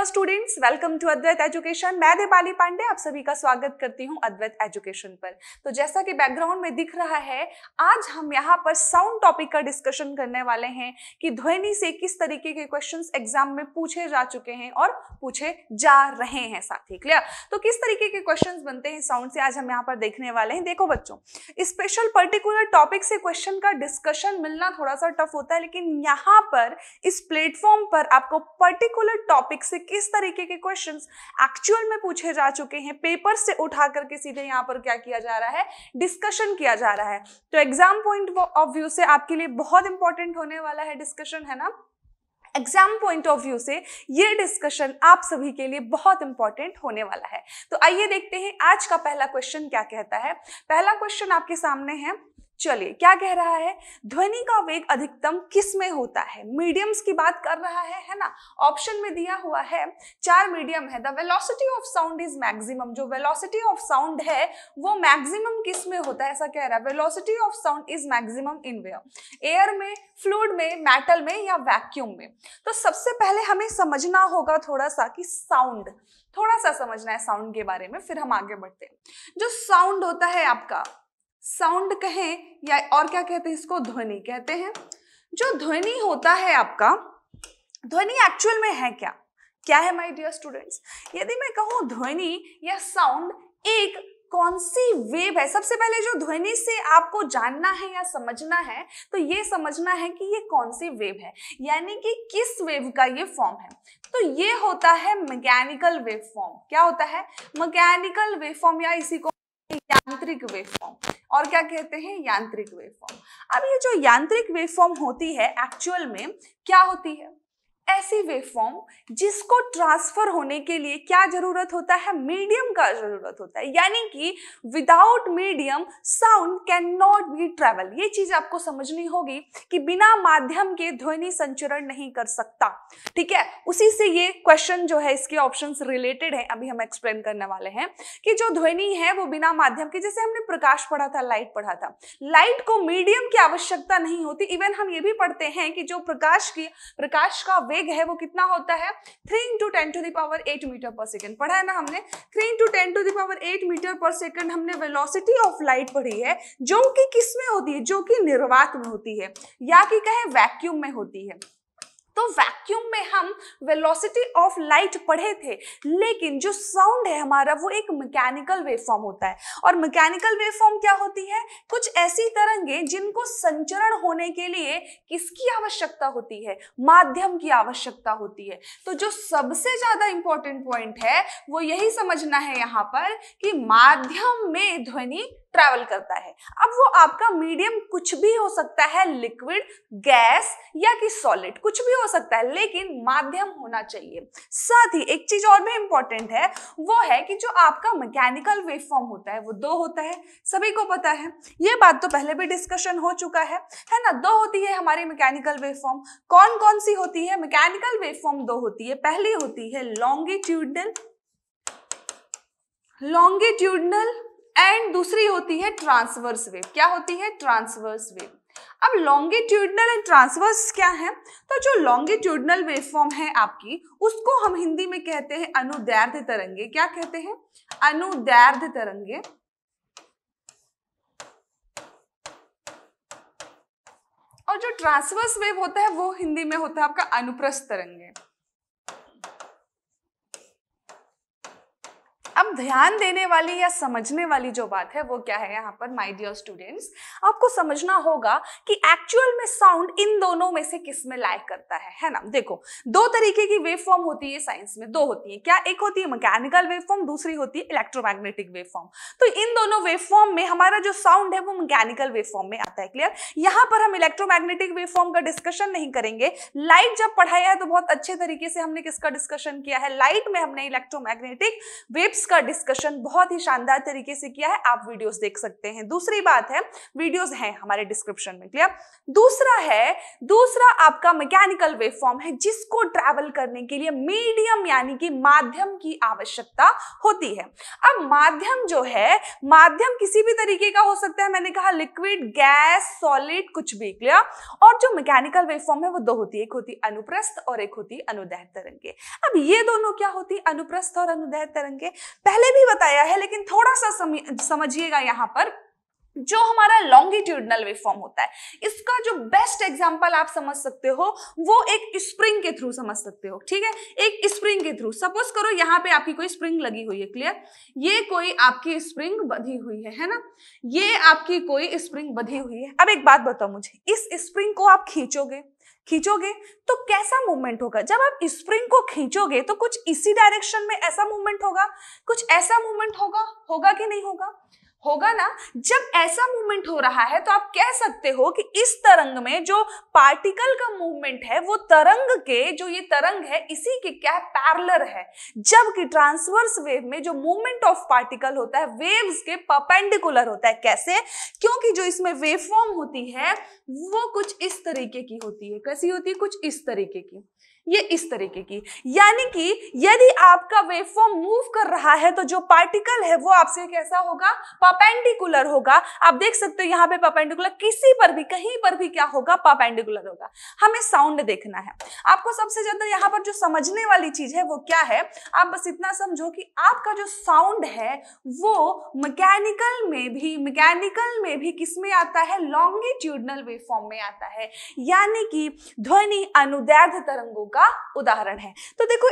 नमस्कार students welcome to Advait education मैं देवाली पांडे आप सभी का स्वागत करती हूं अद्वैत एजुकेशन पर तो जैसा कि बैकग्राउंड में दिख रहा है आज हम यहां पर साउंड टॉपिक का डिस्कशन करने वाले हैं कि ध्वनि से किस तरीके के क्वेश्चंस एग्जाम में पूछे जा चुके हैं और पूछे जा रहे हैं साथ ही क्लियर तो किस तरीके के क्वेश्चन बनते हैं साउंड से आज हम यहाँ पर देखने वाले हैं देखो बच्चों स्पेशल पर्टिकुलर टॉपिक से क्वेश्चन का डिस्कशन मिलना थोड़ा सा टफ होता है लेकिन यहाँ पर इस प्लेटफॉर्म पर आपको पर्टिकुलर टॉपिक से किस तरीके के क्वेश्चन एक्चुअल में पूछे जा चुके हैं पेपर से उठा करके सीधे यहाँ पर क्या किया जा रहा है डिस्कशन किया जा रहा है तो एग्जाम पॉइंट ऑफ व्यू से आपके लिए बहुत इंपॉर्टेंट होने वाला है डिस्कशन है ना एग्जाम पॉइंट ऑफ व्यू से ये डिस्कशन आप सभी के लिए बहुत इंपॉर्टेंट होने वाला है तो आइए देखते हैं आज का पहला क्वेश्चन क्या कहता है पहला क्वेश्चन आपके सामने है चलिए क्या कह रहा है ध्वनि का वेग अधिकतम किस में होता है मीडियम्स की बात कर रहा है है ना ऑप्शन में दिया हुआ है चार मीडियम है the velocity of sound is maximum जो वेलोसिटी ऑफ साउंड है वो मैक्सिमम किस में होता है ऐसा कह रहा है velocity of sound is maximum in way air में फ्लूड में मेटल में या वैक्यूम में तो सबसे पहले हमें समझना होगा थोड़ा सा कि साउंड थोड़ा सा समझना है साउंड के बारे में फिर हम आगे बढ़ते हैं जो साउंड होता है आपका साउंड कहें या और क्या कहते हैं इसको ध्वनि कहते हैं जो ध्वनि होता है आपका ध्वनि एक्चुअल में है क्या क्या है माय डियर स्टूडेंट्स यदि मैं कहूं ध्वनि या साउंड एक कौन सी वेव है सबसे पहले जो ध्वनि से आपको जानना है या समझना है तो ये समझना है कि ये कौन सी वेव है यानी कि किस वेव का ये फॉर्म है तो ये होता है मैकेनिकल वेव फॉर्म क्या होता है मैकेनिकल वेव फॉर्म या इसी को यांत्रिक वेव फॉर्म और क्या कहते हैं यांत्रिक वेवफॉर्म अब ये जो यांत्रिक वेवफॉर्म होती है एक्चुअल में क्या होती है ऐसी वेवफॉर्म जिसको ट्रांसफर होने के लिए क्या जरूरत होता है मीडियम का जरूरत होता है यानी कि without medium sound can not be travel ये चीज आपको समझनी होगी कि बिना माध्यम के ध्वनि संचरण नहीं कर सकता ठीक है उसी से ये क्वेश्चन जो है इसके ऑप्शन रिलेटेड है अभी हम एक्सप्लेन करने वाले हैं कि जो ध्वनि है वो बिना माध्यम के जैसे हमने प्रकाश पढ़ा था लाइट पढ़ा था लाइट को मीडियम की आवश्यकता नहीं होती इवन हम ये भी पढ़ते हैं कि जो प्रकाश की प्रकाश का वे वेग है वो कितना होता है three into ten to the power eight metre per second पढ़ा है ना हमने three into ten to the power eight metre per second हमने वेलोसिटी ऑफ लाइट पढ़ी है जो कि किस में होती है जो कि निर्वात में होती है या कि कहें वैक्यूम में होती है तो वैक्यूम में हम वेलोसिटी ऑफ लाइट पढ़े थे लेकिन जो साउंड है हमारा वो एक मैकेनिकल वेवफॉर्म होता है और मैकेनिकल वेवफॉर्म क्या होती है कुछ ऐसी तरंगे जिनको संचरण होने के लिए किसकी आवश्यकता होती है माध्यम की आवश्यकता होती है तो जो सबसे ज्यादा इंपॉर्टेंट पॉइंट है वो यही समझना है यहाँ पर कि माध्यम में ध्वनि ट्रैवल करता है अब वो आपका मीडियम कुछ भी हो सकता है लिक्विड गैस या कि सॉलिड कुछ भी हो सकता है लेकिन माध्यम होना चाहिए साथ ही एक चीज और भी इंपॉर्टेंट है वो है कि जो आपका मैकेनिकल फॉर्म होता है वो दो होता है सभी को पता है ये बात तो पहले भी डिस्कशन हो चुका है है ना दो होती है हमारी मैकेनिकल वेव फॉर्म कौन कौन सी होती है मैकेनिकल वेव फॉर्म दो होती है पहली होती है लॉन्गिट्यूडनल लॉन्गिट्यूडनल एंड दूसरी होती है ट्रांसवर्स वेव क्या होती है ट्रांसवर्स वेव अब लॉन्गिट्यूडनल एंड ट्रांसवर्स क्या है तो जो लॉन्गिट्यूडनल वेवफॉर्म है आपकी उसको हम हिंदी में कहते हैं अनुदैर्ध तरंगे क्या कहते हैं अनुदैर्ध तरंगे और जो ट्रांसवर्स वेव होता है वो हिंदी में होता है आपका अनुप्रस्थ तरंगे ध्यान देने वाली या समझने वाली जो बात है वो क्या है यहाँ पर माय डियर स्टूडेंट्स आपको समझना होगा कि एक्चुअल में साउंड इन दोनों में से किस में लाइक करता है है ना देखो दो तरीके की वेव फॉर्म होती है साइंस में दो होती है क्या एक होती है मैकेनिकल वेव फॉर्म दूसरी होती है इलेक्ट्रोमैग्नेटिक वेव फॉर्म तो इन दोनों वेव फॉर्म में हमारा जो साउंड है वो मैकेनिकल वेव फॉर्म में आता है क्लियर यहाँ पर हम इलेक्ट्रोमैग्नेटिक वेव फॉर्म का डिस्कशन नहीं करेंगे लाइट जब पढ़ाया है तो बहुत अच्छे तरीके से हमने किसका डिस्कशन किया है लाइट में हमने इलेक्ट्रोमैग्नेटिक वेव्स का पूरा डिस्कशन बहुत ही शानदार तरीके से किया है आप वीडियोस देख सकते हैं दूसरी बात है वीडियोस हैं हमारे डिस्क्रिप्शन में क्लियर दूसरा है दूसरा आपका मैकेनिकल वेवफॉर्म है जिसको ट्रैवल करने के लिए मीडियम यानी कि माध्यम की आवश्यकता होती है अब माध्यम जो है माध्यम किसी भी तरीके का हो सकता है मैंने कहा लिक्विड गैस सॉलिड कुछ भी क्लियर और जो मैकेनिकल वेवफॉर्म है वो दो होती है एक होती अनुप्रस्थ और एक होती अनुदय तरंगे अब ये दोनों क्या होती अनुप्रस्थ और अनुदय तरंगे पहले भी बताया है लेकिन थोड़ा सा समझिएगा यहां पर जो हमारा लॉन्गिट्यूडनल वेवफॉर्म होता है इसका जो बेस्ट एग्जांपल आप समझ सकते हो वो एक स्प्रिंग के थ्रू समझ सकते हो ठीक है एक स्प्रिंग के थ्रू सपोज करो यहाँ पे आपकी कोई स्प्रिंग लगी हुई है क्लियर ये कोई आपकी स्प्रिंग बधी हुई है है ना ये आपकी कोई स्प्रिंग बधी हुई है अब एक बात बताओ मुझे इस स्प्रिंग को आप खींचोगे खींचोगे तो कैसा मूवमेंट होगा जब आप स्प्रिंग को खींचोगे तो कुछ इसी डायरेक्शन में ऐसा मूवमेंट होगा कुछ ऐसा मूवमेंट होगा होगा कि नहीं होगा होगा ना जब ऐसा मूवमेंट हो रहा है तो आप कह सकते हो कि इस तरंग में जो पार्टिकल का मूवमेंट है वो तरंग के जो ये तरंग है इसी के क्या है पैरलर है जबकि ट्रांसवर्स वेव में जो मूवमेंट ऑफ पार्टिकल होता है वेव्स के परपेंडिकुलर होता है कैसे क्योंकि जो इसमें वेव फॉर्म होती है वो कुछ इस तरीके की होती है कैसी होती है कुछ इस तरीके की ये इस तरीके की यानी कि यदि आपका वेवफॉर्म मूव कर रहा है तो जो पार्टिकल है वो आपसे कैसा होगा परपेंडिकुलर होगा आप देख सकते हो यहाँ पे परपेंडिकुलर किसी पर भी कहीं पर भी क्या होगा पापेंडिकुलर होगा हमें साउंड देखना है आपको सबसे ज्यादा यहाँ पर जो समझने वाली चीज है वो क्या है आप बस इतना समझो कि आपका जो साउंड है वो मैकेनिकल में भी मैकेनिकल में भी किस में आता है लॉन्गिट्यूडनल वेवफॉर्म में आता है यानी कि ध्वनि अनुदैध तरंगों का उदाहरण है तो देखो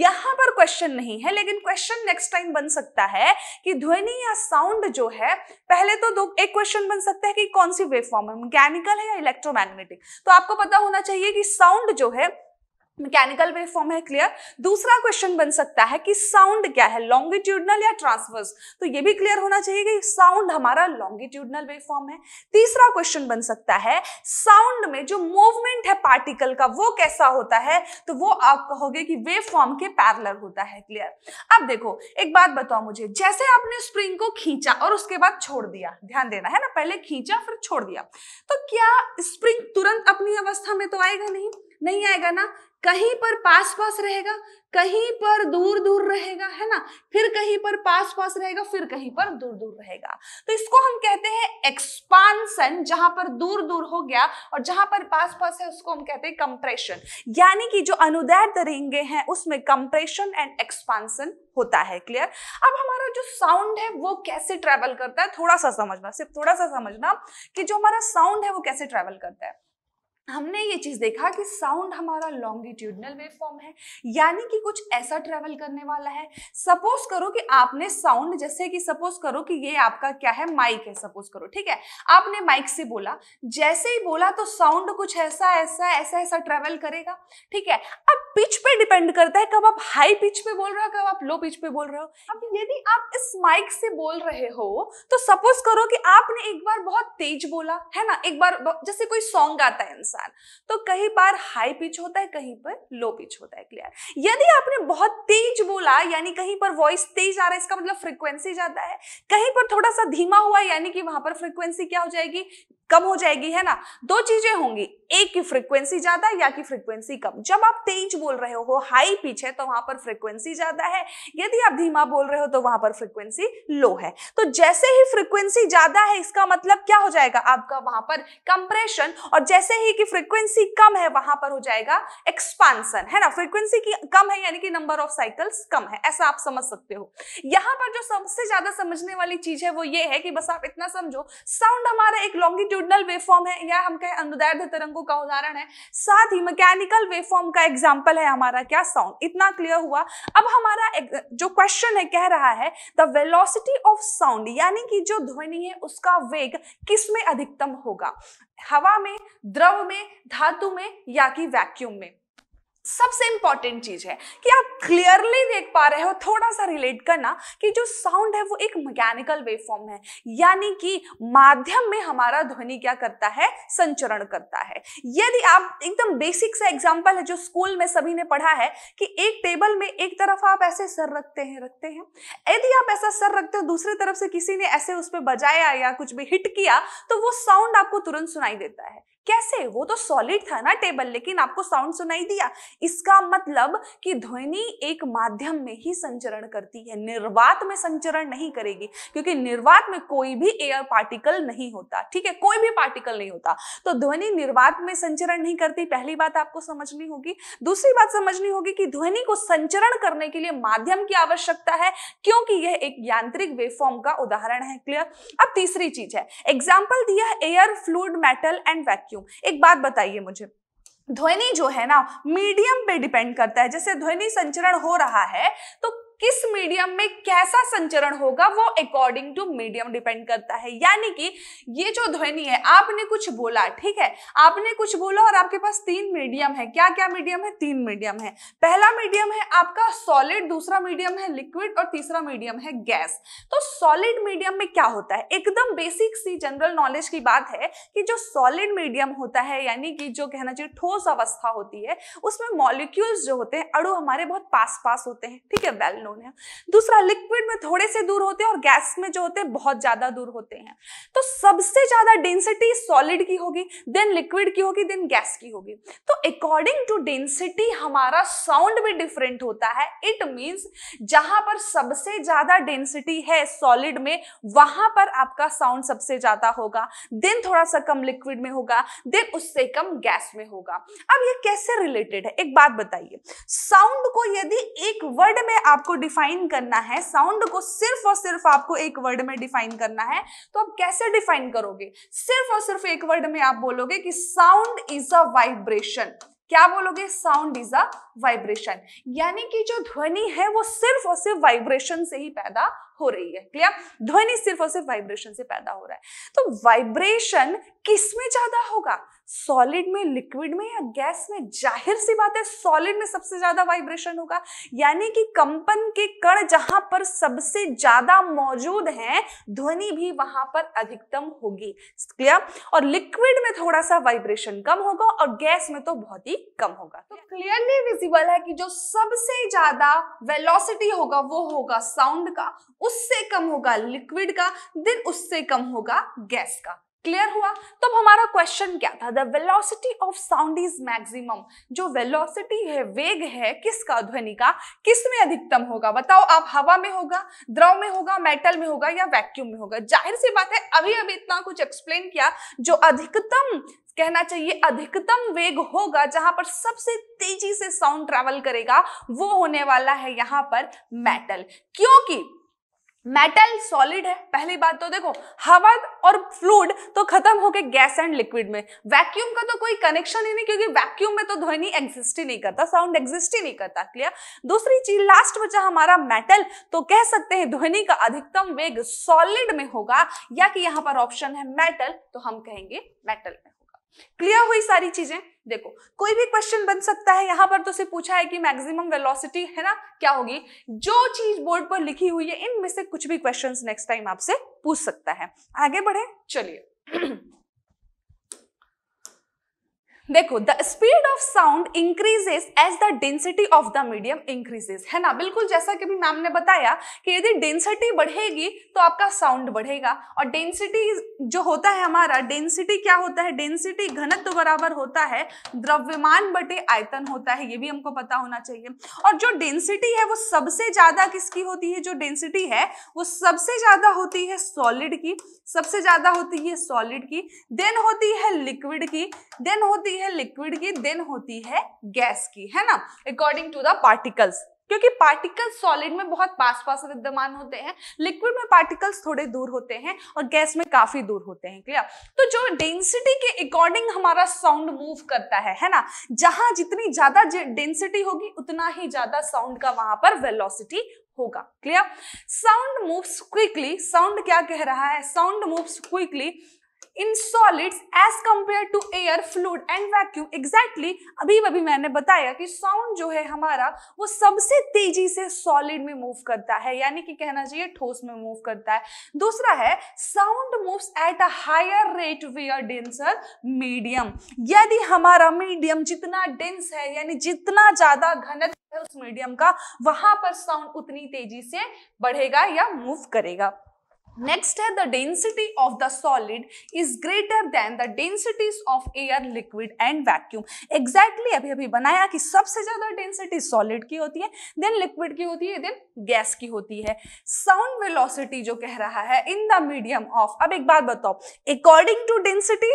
यहां पर क्वेश्चन नहीं है लेकिन क्वेश्चन नेक्स्ट टाइम बन सकता है कि ध्वनि या साउंड जो है पहले तो दो एक क्वेश्चन बन सकता है कि कौन सी वेव फॉर्म है मैकेनिकल है या इलेक्ट्रोमैग्नेटिक तो आपको पता होना चाहिए कि साउंड जो है मैकेनिकल वेव फॉर्म है क्लियर दूसरा क्वेश्चन बन सकता है कि साउंड क्या है लॉन्गिट्यूडनल या ट्रांसवर्स तो ये भी क्लियर होना चाहिए कि साउंड हमारा लॉन्गिट्यूडनल वेव फॉर्म है तीसरा क्वेश्चन बन सकता है साउंड में जो मूवमेंट है पार्टिकल का वो कैसा होता है तो वो आप कहोगे कि वेव फॉर्म के पैरलर होता है क्लियर अब देखो एक बात बताओ मुझे जैसे आपने स्प्रिंग को खींचा और उसके बाद छोड़ दिया ध्यान देना है ना पहले खींचा फिर छोड़ दिया तो क्या स्प्रिंग तुरंत अपनी अवस्था में तो आएगा नहीं नहीं आएगा ना कहीं पर पास पास रहेगा कहीं पर दूर दूर रहेगा है ना फिर कहीं पर पास पास रहेगा फिर कहीं पर दूर दूर रहेगा तो इसको हम कहते हैं एक्सपांसन जहां पर दूर दूर हो गया और जहां पर पास पास है उसको हम कहते हैं कंप्रेशन यानी कि जो अनुदैत तरेंगे हैं उसमें कंप्रेशन एंड एक्सपांसन होता है क्लियर अब हमारा जो साउंड है वो कैसे ट्रेवल करता है थोड़ा सा समझना सिर्फ थोड़ा सा समझना कि जो हमारा साउंड है वो कैसे ट्रेवल करता है हमने ये चीज़ देखा कि साउंड हमारा लॉन्गिट्यूडनल वेव फॉर्म है यानी कि कुछ ऐसा ट्रेवल करने वाला है सपोज करो कि आपने साउंड जैसे कि सपोज करो कि ये आपका क्या है माइक है सपोज करो ठीक है आपने माइक से बोला जैसे ही बोला तो साउंड कुछ ऐसा ऐसा ऐसा ऐसा ट्रेवल करेगा ठीक है अब पिच पे डिपेंड करता है कब आप हाई पिच पे बोल रहे हो कब आप लो पिच पे बोल रहे हो अब यदि आप इस माइक से बोल रहे हो तो सपोज करो कि आपने एक बार बहुत तेज बोला है ना एक बार जैसे कोई सॉन्ग आता है इंसान तो कहीं बार हाई पिच होता है कहीं पर लो पिच होता है क्लियर यदि आपने बहुत तेज बोला यानी कहीं पर वॉइस तेज आ रहा है इसका मतलब फ्रीक्वेंसी ज्यादा है कहीं पर थोड़ा सा धीमा हुआ यानी कि वहां पर फ्रीक्वेंसी क्या हो जाएगी कम हो जाएगी है ना दो चीजें होंगी एक की फ्रीक्वेंसी ज्यादा या की फ्रीक्वेंसी कम जब आप तेज बोल रहे हो हाई पिच है तो वहां पर फ्रीक्वेंसी ज्यादा है यदि आप धीमा बोल रहे हो तो वहां पर फ्रीक्वेंसी लो है तो जैसे ही फ्रीक्वेंसी ज्यादा है इसका मतलब क्या हो जाएगा आपका वहां पर कंप्रेशन और जैसे ही कि फ्रीक्वेंसी कम है वहां पर हो जाएगा एक्सपांसन है ना फ्रीक्वेंसी की कम है यानी कि नंबर ऑफ साइकिल्स कम है ऐसा आप समझ सकते हो यहां पर जो सबसे ज्यादा समझने वाली चीज है वो ये है कि बस आप इतना समझो साउंड हमारा एक लॉन्गिट्यूड लैटिट्यूडनल वेवफॉर्म है या हम कहें अनुदैर्ध्य तरंगों का उदाहरण है साथ ही मैकेनिकल वेवफॉर्म का एग्जाम्पल है हमारा क्या साउंड इतना क्लियर हुआ अब हमारा जो क्वेश्चन है कह रहा है द वेलोसिटी ऑफ साउंड यानी कि जो ध्वनि है उसका वेग किस में अधिकतम होगा हवा में द्रव में धातु में या कि वैक्यूम में सबसे इंपॉर्टेंट चीज है कि आप क्लियरली देख पा रहे हो थोड़ा सा रिलेट करना कि जो साउंड है वो एक मैकेनिकल वेव फॉर्म है यानी कि माध्यम में हमारा ध्वनि क्या करता है संचरण करता है यदि आप एकदम बेसिक सा एग्जांपल है जो स्कूल में सभी ने पढ़ा है कि एक टेबल में एक तरफ आप ऐसे सर रखते हैं रखते हैं यदि आप ऐसा सर रखते हो दूसरी तरफ से किसी ने ऐसे उस पर बजाया या कुछ भी हिट किया तो वो साउंड आपको तुरंत सुनाई देता है कैसे वो तो सॉलिड था ना टेबल लेकिन आपको साउंड सुनाई दिया इसका मतलब कि ध्वनि एक माध्यम में ही संचरण करती है निर्वात में संचरण नहीं करेगी क्योंकि निर्वात में कोई भी एयर पार्टिकल नहीं होता ठीक है कोई भी पार्टिकल नहीं होता तो ध्वनि निर्वात में संचरण नहीं करती पहली बात आपको समझनी होगी दूसरी बात समझनी होगी कि ध्वनि को संचरण करने के लिए माध्यम की आवश्यकता है क्योंकि यह एक यांत्रिक वेवफॉर्म का उदाहरण है क्लियर अब तीसरी चीज है एग्जाम्पल दिया air fluid metal and vacuum क्यों एक बात बताइए मुझे ध्वनि जो है ना मीडियम पे डिपेंड करता है जैसे ध्वनि संचरण हो रहा है तो किस मीडियम में कैसा संचरण होगा वो अकॉर्डिंग टू मीडियम डिपेंड करता है यानी कि ये जो ध्वनि है आपने कुछ बोला ठीक है आपने कुछ बोला और आपके पास तीन मीडियम है क्या क्या मीडियम है तीन मीडियम है पहला मीडियम है आपका सॉलिड दूसरा मीडियम है लिक्विड और तीसरा मीडियम है गैस तो सॉलिड मीडियम में क्या होता है एकदम बेसिक सी जनरल नॉलेज की बात है कि जो सॉलिड मीडियम होता है यानी कि जो कहना चाहिए ठोस अवस्था होती है उसमें मॉलिक्यूल्स जो होते हैं अड़ो हमारे बहुत पास पास होते हैं ठीक है वेल नोन होने हैं दूसरा लिक्विड में थोड़े से दूर होते हैं और गैस में जो होते हैं बहुत ज़्यादा दूर होते हैं तो सबसे ज़्यादा डेंसिटी सॉलिड की होगी देन लिक्विड की होगी देन गैस की होगी तो अकॉर्डिंग टू डेंसिटी हमारा साउंड भी डिफरेंट होता है इट मीन्स जहां पर सबसे ज़्यादा डेंसिटी है सॉलिड में वहां पर आपका साउंड सबसे ज़्यादा होगा देन थोड़ा सा कम लिक्विड में होगा देन उससे कम गैस में होगा अब ये कैसे रिलेटेड है एक बात बताइए साउंड को यदि एक वर्ड में आपको डिफाइन करना है साउंड को सिर्फ और सिर्फ आपको एक वर्ड में डिफाइन करना है तो आप कैसे डिफाइन करोगे सिर्फ और सिर्फ एक वर्ड में आप बोलोगे कि साउंड इज अ वाइब्रेशन क्या बोलोगे साउंड इज अ वाइब्रेशन यानी कि जो ध्वनि है वो सिर्फ और सिर्फ वाइब्रेशन से ही पैदा हो रही है क्लियर ध्वनि सिर्फ और सिर्फ वाइब्रेशन से पैदा हो रहा है तो वाइब्रेशन किसमें ज्यादा होगा सॉलिड में लिक्विड में या गैस में जाहिर सी बात है सॉलिड में सबसे ज्यादा वाइब्रेशन होगा यानी कि कंपन के कण जहां पर सबसे ज्यादा मौजूद हैं ध्वनि भी वहां पर अधिकतम होगी क्लियर और लिक्विड में थोड़ा सा वाइब्रेशन कम होगा और गैस में तो बहुत ही कम होगा तो क्लियरली विजिबल है कि जो सबसे ज्यादा वेलोसिटी होगा वो होगा साउंड का उससे कम होगा लिक्विड का दिन उससे कम होगा गैस का क्लियर हुआ तो अब हमारा क्वेश्चन क्या था the velocity of sound is maximum जो वेलोसिटी है वेग है किसका ध्वनि का किस में अधिकतम होगा बताओ आप हवा में होगा द्रव में होगा मेटल में होगा या वैक्यूम में होगा जाहिर सी बात है अभी अभी इतना कुछ एक्सप्लेन किया जो अधिकतम कहना चाहिए अधिकतम वेग होगा जहां पर सबसे तेजी से साउंड ट्रेवल करेगा वो होने वाला है यहां पर मेटल क्योंकि मेटल सॉलिड है पहली बात तो देखो हवा और फ्लूड तो खत्म हो गए गैस एंड लिक्विड में वैक्यूम का तो कोई कनेक्शन ही नहीं क्योंकि वैक्यूम में तो ध्वनि एग्जिस्ट ही नहीं करता साउंड एग्जिस्ट ही नहीं करता क्लियर दूसरी चीज लास्ट बचा हमारा मेटल तो कह सकते हैं ध्वनि का अधिकतम वेग सॉलिड में होगा या कि यहाँ पर ऑप्शन है मेटल तो हम कहेंगे मेटल में क्लियर हुई सारी चीजें देखो कोई भी क्वेश्चन बन सकता है यहां पर तो से पूछा है कि मैक्सिमम वेलोसिटी है ना क्या होगी जो चीज बोर्ड पर लिखी हुई है इनमें से कुछ भी क्वेश्चंस नेक्स्ट टाइम आपसे पूछ सकता है आगे बढ़े चलिए देखो the speed of sound increases as the density of the medium increases है ना बिल्कुल जैसा कि मैम ने बताया कि यदि डेंसिटी बढ़ेगी तो आपका साउंड बढ़ेगा और डेंसिटी जो होता है हमारा डेंसिटी क्या होता है डेंसिटी घनत्व बराबर होता है द्रव्यमान बटे आयतन होता है ये भी हमको पता होना चाहिए और जो डेंसिटी है वो सबसे ज्यादा किसकी होती है जो डेंसिटी है वो सबसे ज्यादा होती है सॉलिड की सबसे ज्यादा होती है सॉलिड की देन होती है लिक्विड की देन होती है लिक्विड की देन होती है गैस की है ना अकॉर्डिंग टू द पार्टिकल्स क्योंकि पार्टिकल्स सॉलिड में बहुत पास पास विद्यमान होते हैं लिक्विड में पार्टिकल्स थोड़े दूर होते हैं और गैस में काफी दूर होते हैं क्लियर तो जो डेंसिटी के अकॉर्डिंग हमारा साउंड मूव करता है है ना जहां जितनी ज्यादा डेंसिटी होगी उतना ही ज्यादा साउंड का वहां पर वेलोसिटी होगा clear sound moves quickly sound क्या कह रहा है sound moves quickly in solids as compare to air fluid and vacuum exactly अभी अभी मैंने बताया कि साउंड जो है हमारा वो सबसे तेजी से सॉलिड में मूव करता है यानी कि कहना चाहिए ठोस में मूव करता है दूसरा है sound moves at a higher rate where denser medium यदि हमारा मीडियम जितना डेंस है यानी जितना ज्यादा घनत्व है उस मीडियम का वहां पर साउंड उतनी तेजी से बढ़ेगा या मूव करेगा नेक्स्ट है the density of the solid is greater than the densities of air liquid and vacuum exactly अभी अभी बनाया कि सबसे ज्यादा डेंसिटी सॉलिड की होती है देन लिक्विड की होती है देन गैस की होती है साउंड वेलोसिटी जो कह रहा है इन द मीडियम ऑफ अब एक बात बताओ अकॉर्डिंग टू डेंसिटी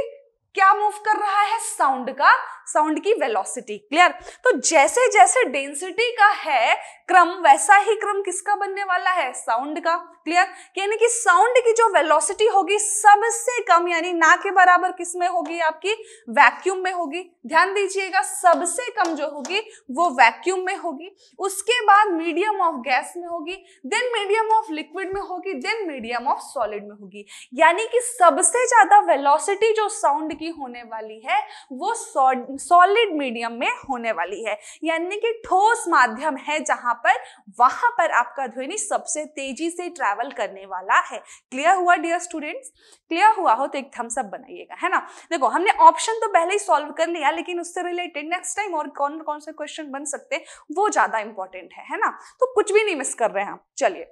क्या मूव कर रहा है साउंड का साउंड की वेलोसिटी क्लियर तो जैसे जैसे डेंसिटी का है क्रम वैसा ही क्रम किसका बनने वाला है साउंड का क्लियर यानी कि साउंड की जो वेलोसिटी होगी सबसे कम यानी ना के बराबर किस में होगी आपकी वैक्यूम में होगी ध्यान दीजिएगा सबसे कम जो होगी वो वैक्यूम में होगी उसके बाद मीडियम ऑफ गैस में होगी देन मीडियम ऑफ लिक्विड में होगी देन मीडियम ऑफ सॉलिड में होगी यानी कि सबसे ज्यादा वेलोसिटी जो साउंड की होने वाली है वो सॉलिड मीडियम में होने वाली है यानी कि ठोस माध्यम है जहां पर वहां पर आपका ध्वनि सबसे तेजी से ट्रैवल करने वाला है क्लियर हुआ डियर स्टूडेंट्स क्लियर हुआ हो तो एक थम्सअप बनाइएगा है ना देखो हमने ऑप्शन तो पहले ही सॉल्व कर लिया लेकिन उससे रिलेटेड नेक्स्ट टाइम और कौन कौन से क्वेश्चन बन सकते हैं वो ज्यादा इंपॉर्टेंट है है ना तो कुछ भी नहीं मिस कर रहे हैं चलिए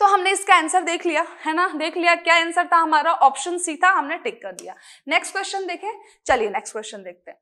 तो हमने इसका आंसर देख लिया है ना देख लिया क्या आंसर था हमारा ऑप्शन सी था हमने टिक कर दिया नेक्स्ट क्वेश्चन देखे चलिए नेक्स्ट क्वेश्चन देखते हैं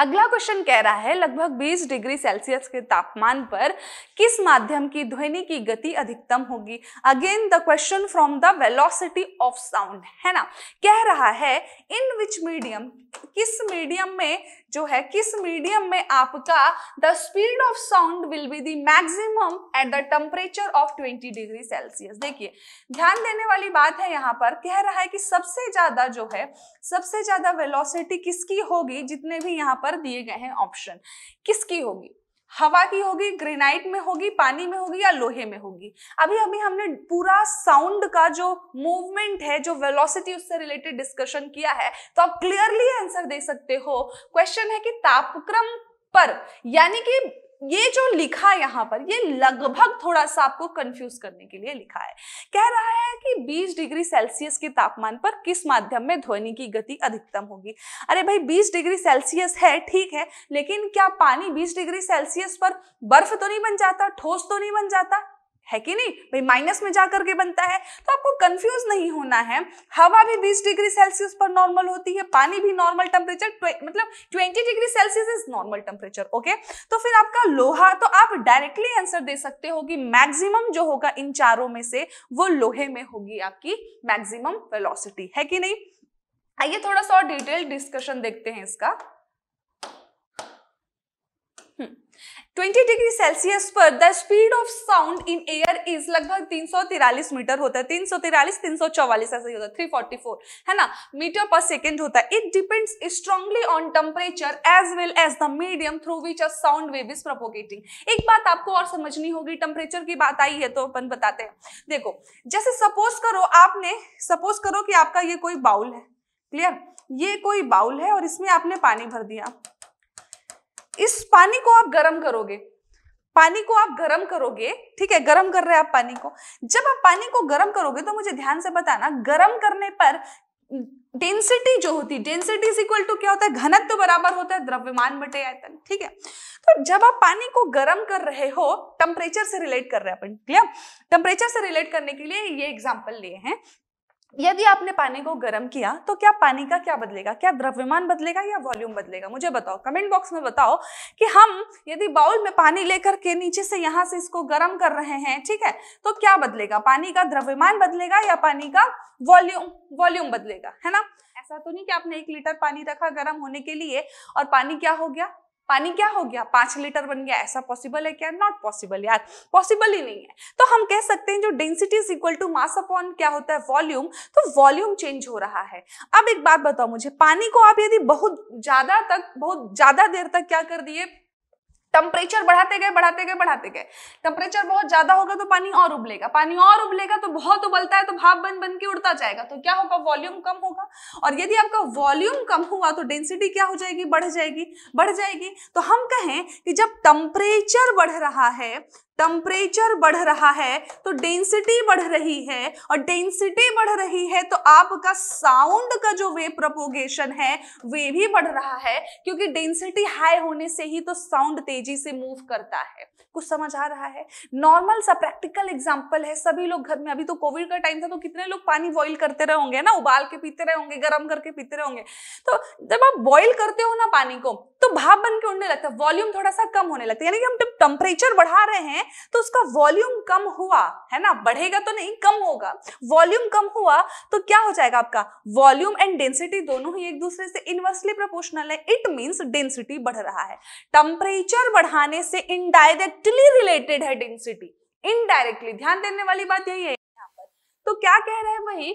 अगला क्वेश्चन कह रहा है लगभग 20 डिग्री सेल्सियस के तापमान पर किस माध्यम की ध्वनि की गति अधिकतम होगी again the question from the velocity of sound है ना कह रहा है इन विच मीडियम किस मीडियम में जो है किस मीडियम में आपका the speed of sound will be the maximum at the temperature of 20 degree Celsius देखिए ध्यान देने वाली बात है यहाँ पर कह रहा है कि सबसे ज्यादा जो है सबसे ज्यादा वेलोसिटी किसकी होगी जितने भी यहाँ पर पर दिए गए हैं ऑप्शन किसकी होगी हवा की होगी ग्रेनाइट में होगी पानी में होगी या लोहे में होगी अभी अभी हमने पूरा साउंड का जो मूवमेंट है जो वेलोसिटी उससे रिलेटेड डिस्कशन किया है तो आप क्लियरली आंसर दे सकते हो क्वेश्चन है कि तापक्रम पर यानी कि ये जो लिखा है पर ये लगभग थोड़ा सा आपको कंफ्यूज करने के लिए लिखा है कह रहा है कि 20 डिग्री सेल्सियस के तापमान पर किस माध्यम में ध्वनि की गति अधिकतम होगी अरे भाई 20 डिग्री सेल्सियस है ठीक है लेकिन क्या पानी 20 डिग्री सेल्सियस पर बर्फ तो नहीं बन जाता ठोस तो नहीं बन जाता है कि नहीं भाई माइनस में जाकर के बनता है तो आपको कंफ्यूज नहीं होना है हवा भी 20 डिग्री सेल्सियस पर नॉर्मल होती है पानी भी नॉर्मल टेम्परेचर मतलब 20 degree Celsius is normal temperature okay तो फिर आपका लोहा तो आप डायरेक्टली आंसर दे सकते हो कि मैक्सिमम जो होगा इन चारों में से वो लोहे में होगी आपकी मैक्सिमम वेलोसिटी है कि नहीं आइए थोड़ा सा और डिटेल डिस्कशन देखते हैं इसका 20 डिग्री सेल्सियस पर the speed of sound in air is लगभग तीन सौ तिरालीस मीटर होता है तीन सौ तिरालीस तीन सौ चौवालीस ऐसा ही होता है थ्री फोर्टी फोर है ना मीटर पर सेकेंड होता है it depends strongly on temperature as well as the medium through which a sound wave is propagating एक बात आपको और समझनी होगी टेम्परेचर की बात आई है तो अपन बताते हैं देखो जैसे सपोज करो आपने सपोज करो कि आपका ये कोई बाउल है क्लियर ये कोई बाउल है और इसमें आपने पानी भर दिया इस पानी को आप गर्म करोगे पानी को आप गर्म करोगे ठीक है गर्म कर रहे हैं आप पानी को जब आप पानी को गर्म करोगे तो मुझे ध्यान से बताना गर्म करने पर डेंसिटी जो होती है डेंसिटी इज इक्वल टू क्या होता है घनत्व तो बराबर होता है द्रव्यमान बटे आयतन ठीक है तो जब आप पानी को गर्म कर रहे हो टेम्परेचर से रिलेट कर रहे हैं अपन क्लियर टेम्परेचर से रिलेट करने के लिए ये एग्जाम्पल लिए हैं यदि आपने पानी को गर्म किया तो क्या पानी का क्या बदलेगा क्या द्रव्यमान बदलेगा या वॉल्यूम बदलेगा मुझे बताओ कमेंट बॉक्स में बताओ कि हम यदि बाउल में पानी लेकर के नीचे से यहाँ से इसको गर्म कर रहे हैं ठीक है तो क्या बदलेगा पानी का द्रव्यमान बदलेगा या पानी का वॉल्यूम वॉल्यूम बदलेगा है ना ऐसा तो नहीं कि आपने एक लीटर पानी रखा गर्म होने के लिए और पानी क्या हो गया पानी क्या हो गया पांच लीटर बन गया ऐसा पॉसिबल है क्या नॉट पॉसिबल यार पॉसिबल ही नहीं है तो हम कह सकते हैं जो density is equal to mass upon क्या होता है वॉल्यूम तो वॉल्यूम चेंज हो रहा है अब एक बात बताओ मुझे पानी को आप यदि बहुत ज्यादा तक बहुत ज्यादा देर तक क्या कर दिए टेम्परेचर बढ़ाते गए बढ़ाते गए बढ़ाते गए टेम्परेचर बहुत ज्यादा होगा तो पानी और उबलेगा पानी और उबलेगा तो बहुत उबलता है तो भाप बन बन के उड़ता जाएगा तो क्या होगा वॉल्यूम कम होगा और यदि आपका वॉल्यूम कम हुआ तो डेंसिटी क्या हो जाएगी बढ़ जाएगी बढ़ जाएगी तो हम कहें कि जब टेम्परेचर बढ़ रहा है टेम्परेचर बढ़ रहा है तो डेंसिटी बढ़ रही है और डेंसिटी बढ़ रही है तो आपका साउंड का जो वेव प्रपोगेशन है वे भी बढ़ रहा है क्योंकि डेंसिटी हाई होने से ही तो साउंड तेजी से मूव करता है कुछ समझ आ रहा है नॉर्मल सा प्रैक्टिकल एग्जाम्पल है सभी लोग घर में अभी तो कोविड का टाइम था तो कितने लोग पानी बॉइल करते रहे होंगे ना उबाल के पीते रहे होंगे गर्म करके पीते रहे होंगे तो जब आप बॉइल करते हो ना पानी को तो भाप बन के उड़ने लगता है वॉल्यूम थोड़ा सा कम होने लगता है यानी कि हम जब टेम्परेचर बढ़ा रहे हैं तो उसका वॉल्यूम कम हुआ है ना बढ़ेगा तो नहीं कम होगा वॉल्यूम कम हुआ तो क्या हो जाएगा आपका वॉल्यूम एंड डेंसिटी दोनों ही एक दूसरे से इनवर्सली प्रोपोर्शनल है इट मींस डेंसिटी बढ़ रहा है टेम्परेचर बढ़ाने से इनडायरेक्टली रिलेटेड है डेंसिटी इनडायरेक्टली ध्यान देने वाली बात यही है तो क्या कह रहे हैं वही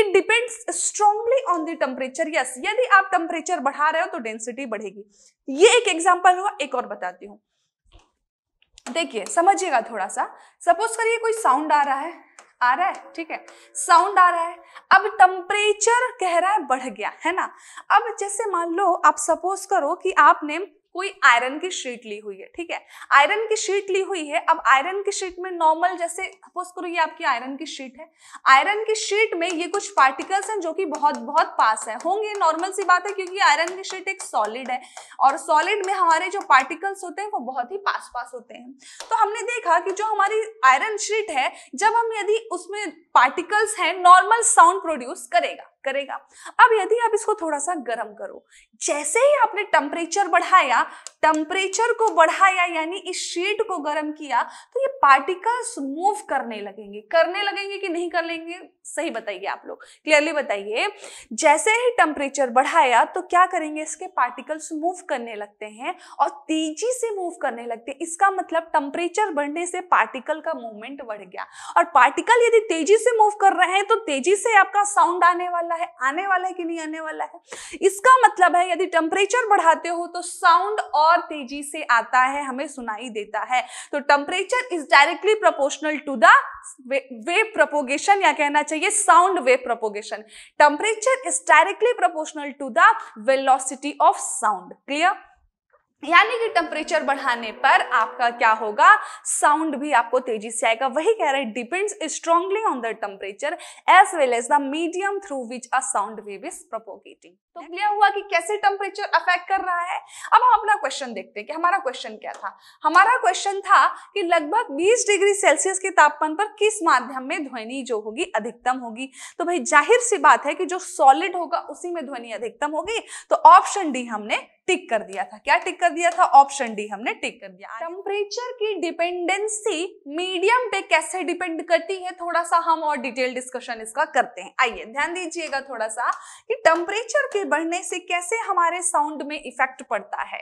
it depends strongly on the temperature yes यदि आप टेम्परेचर बढ़ा रहे हो तो डेंसिटी बढ़ेगी ये एक एग्जाम्पल हुआ एक और बताती हूँ देखिए समझिएगा थोड़ा सा सपोज करिए कोई साउंड आ रहा है आ रहा है ठीक है साउंड आ रहा है अब टेम्परेचर कह रहा है बढ़ गया है ना अब जैसे मान लो आप सपोज करो कि आपने कोई आयरन की शीट ली हुई है ठीक है आयरन की शीट ली हुई है अब आयरन की शीट में नॉर्मल जैसे सपोज करो ये आपकी आयरन की शीट है आयरन की शीट में ये कुछ पार्टिकल्स हैं जो कि बहुत बहुत पास है होंगे नॉर्मल सी बात है क्योंकि आयरन की शीट एक सॉलिड है और सॉलिड में हमारे जो पार्टिकल्स होते हैं वो बहुत ही पास पास होते हैं तो हमने देखा कि जो हमारी आयरन शीट है जब हम यदि उसमें पार्टिकल्स हैं नॉर्मल साउंड प्रोड्यूस करेगा करेगा अब यदि आप इसको थोड़ा सा गर्म करो जैसे ही आपने टेम्परेचर बढ़ाया टेम्परेचर को बढ़ाया यानी इस शीट को गर्म किया तो ये पार्टिकल्स मूव करने लगेंगे करने लगेंगे कि नहीं कर लेंगे सही बताइए आप लोग क्लियरली बताइए जैसे ही टेम्परेचर बढ़ाया तो क्या करेंगे इसके पार्टिकल्स मूव करने लगते हैं और तेजी से मूव करने लगते हैं इसका मतलब टेम्परेचर बढ़ने से पार्टिकल का मूवमेंट बढ़ गया और पार्टिकल यदि तेजी से मूव कर रहे हैं तो तेजी से आपका साउंड आने वाला है आने वाला है कि नहीं आने वाला है इसका मतलब है यदि टेम्परेचर बढ़ाते हो तो साउंड और तेजी से आता है हमें सुनाई देता है तो temperature is directly proportional to the way propagation या कहना चाहिए ये sound wave propagation temperature is directly proportional to the velocity of sound clear यानी कि टेम्परेचर बढ़ाने पर आपका क्या होगा साउंड भी आपको तेजी से आएगा वही कह रहे हैं depends strongly on the temperature as well as the medium through which a sound wave is propagating तो क्लियर हुआ कि कैसे टेम्परेचर अफेक्ट कर रहा है अब हम अपना क्वेश्चन देखते हैं कि हमारा क्वेश्चन क्या था हमारा क्वेश्चन था कि लगभग बीस डिग्री सेल्सियस के तापमान पर किस माध्यम में ध्वनि जो होगी अधिकतम होगी तो भाई जाहिर सी बात है कि जो सॉलिड होगा उसी में ध्वनि अधिकतम होगी तो ऑप्शन डी हमने टिक कर दिया था क्या टिक कर कर दिया था ऑप्शन डी हमने टिक कर दिया टेम्परेचर की डिपेंडेंसी मीडियम पे कैसे डिपेंड करती है थोड़ा सा हम और डिटेल डिस्कशन इसका करते हैं आइए ध्यान दीजिएगा थोड़ा सा कि टेम्परेचर के बढ़ने से कैसे हमारे साउंड में इफेक्ट पड़ता है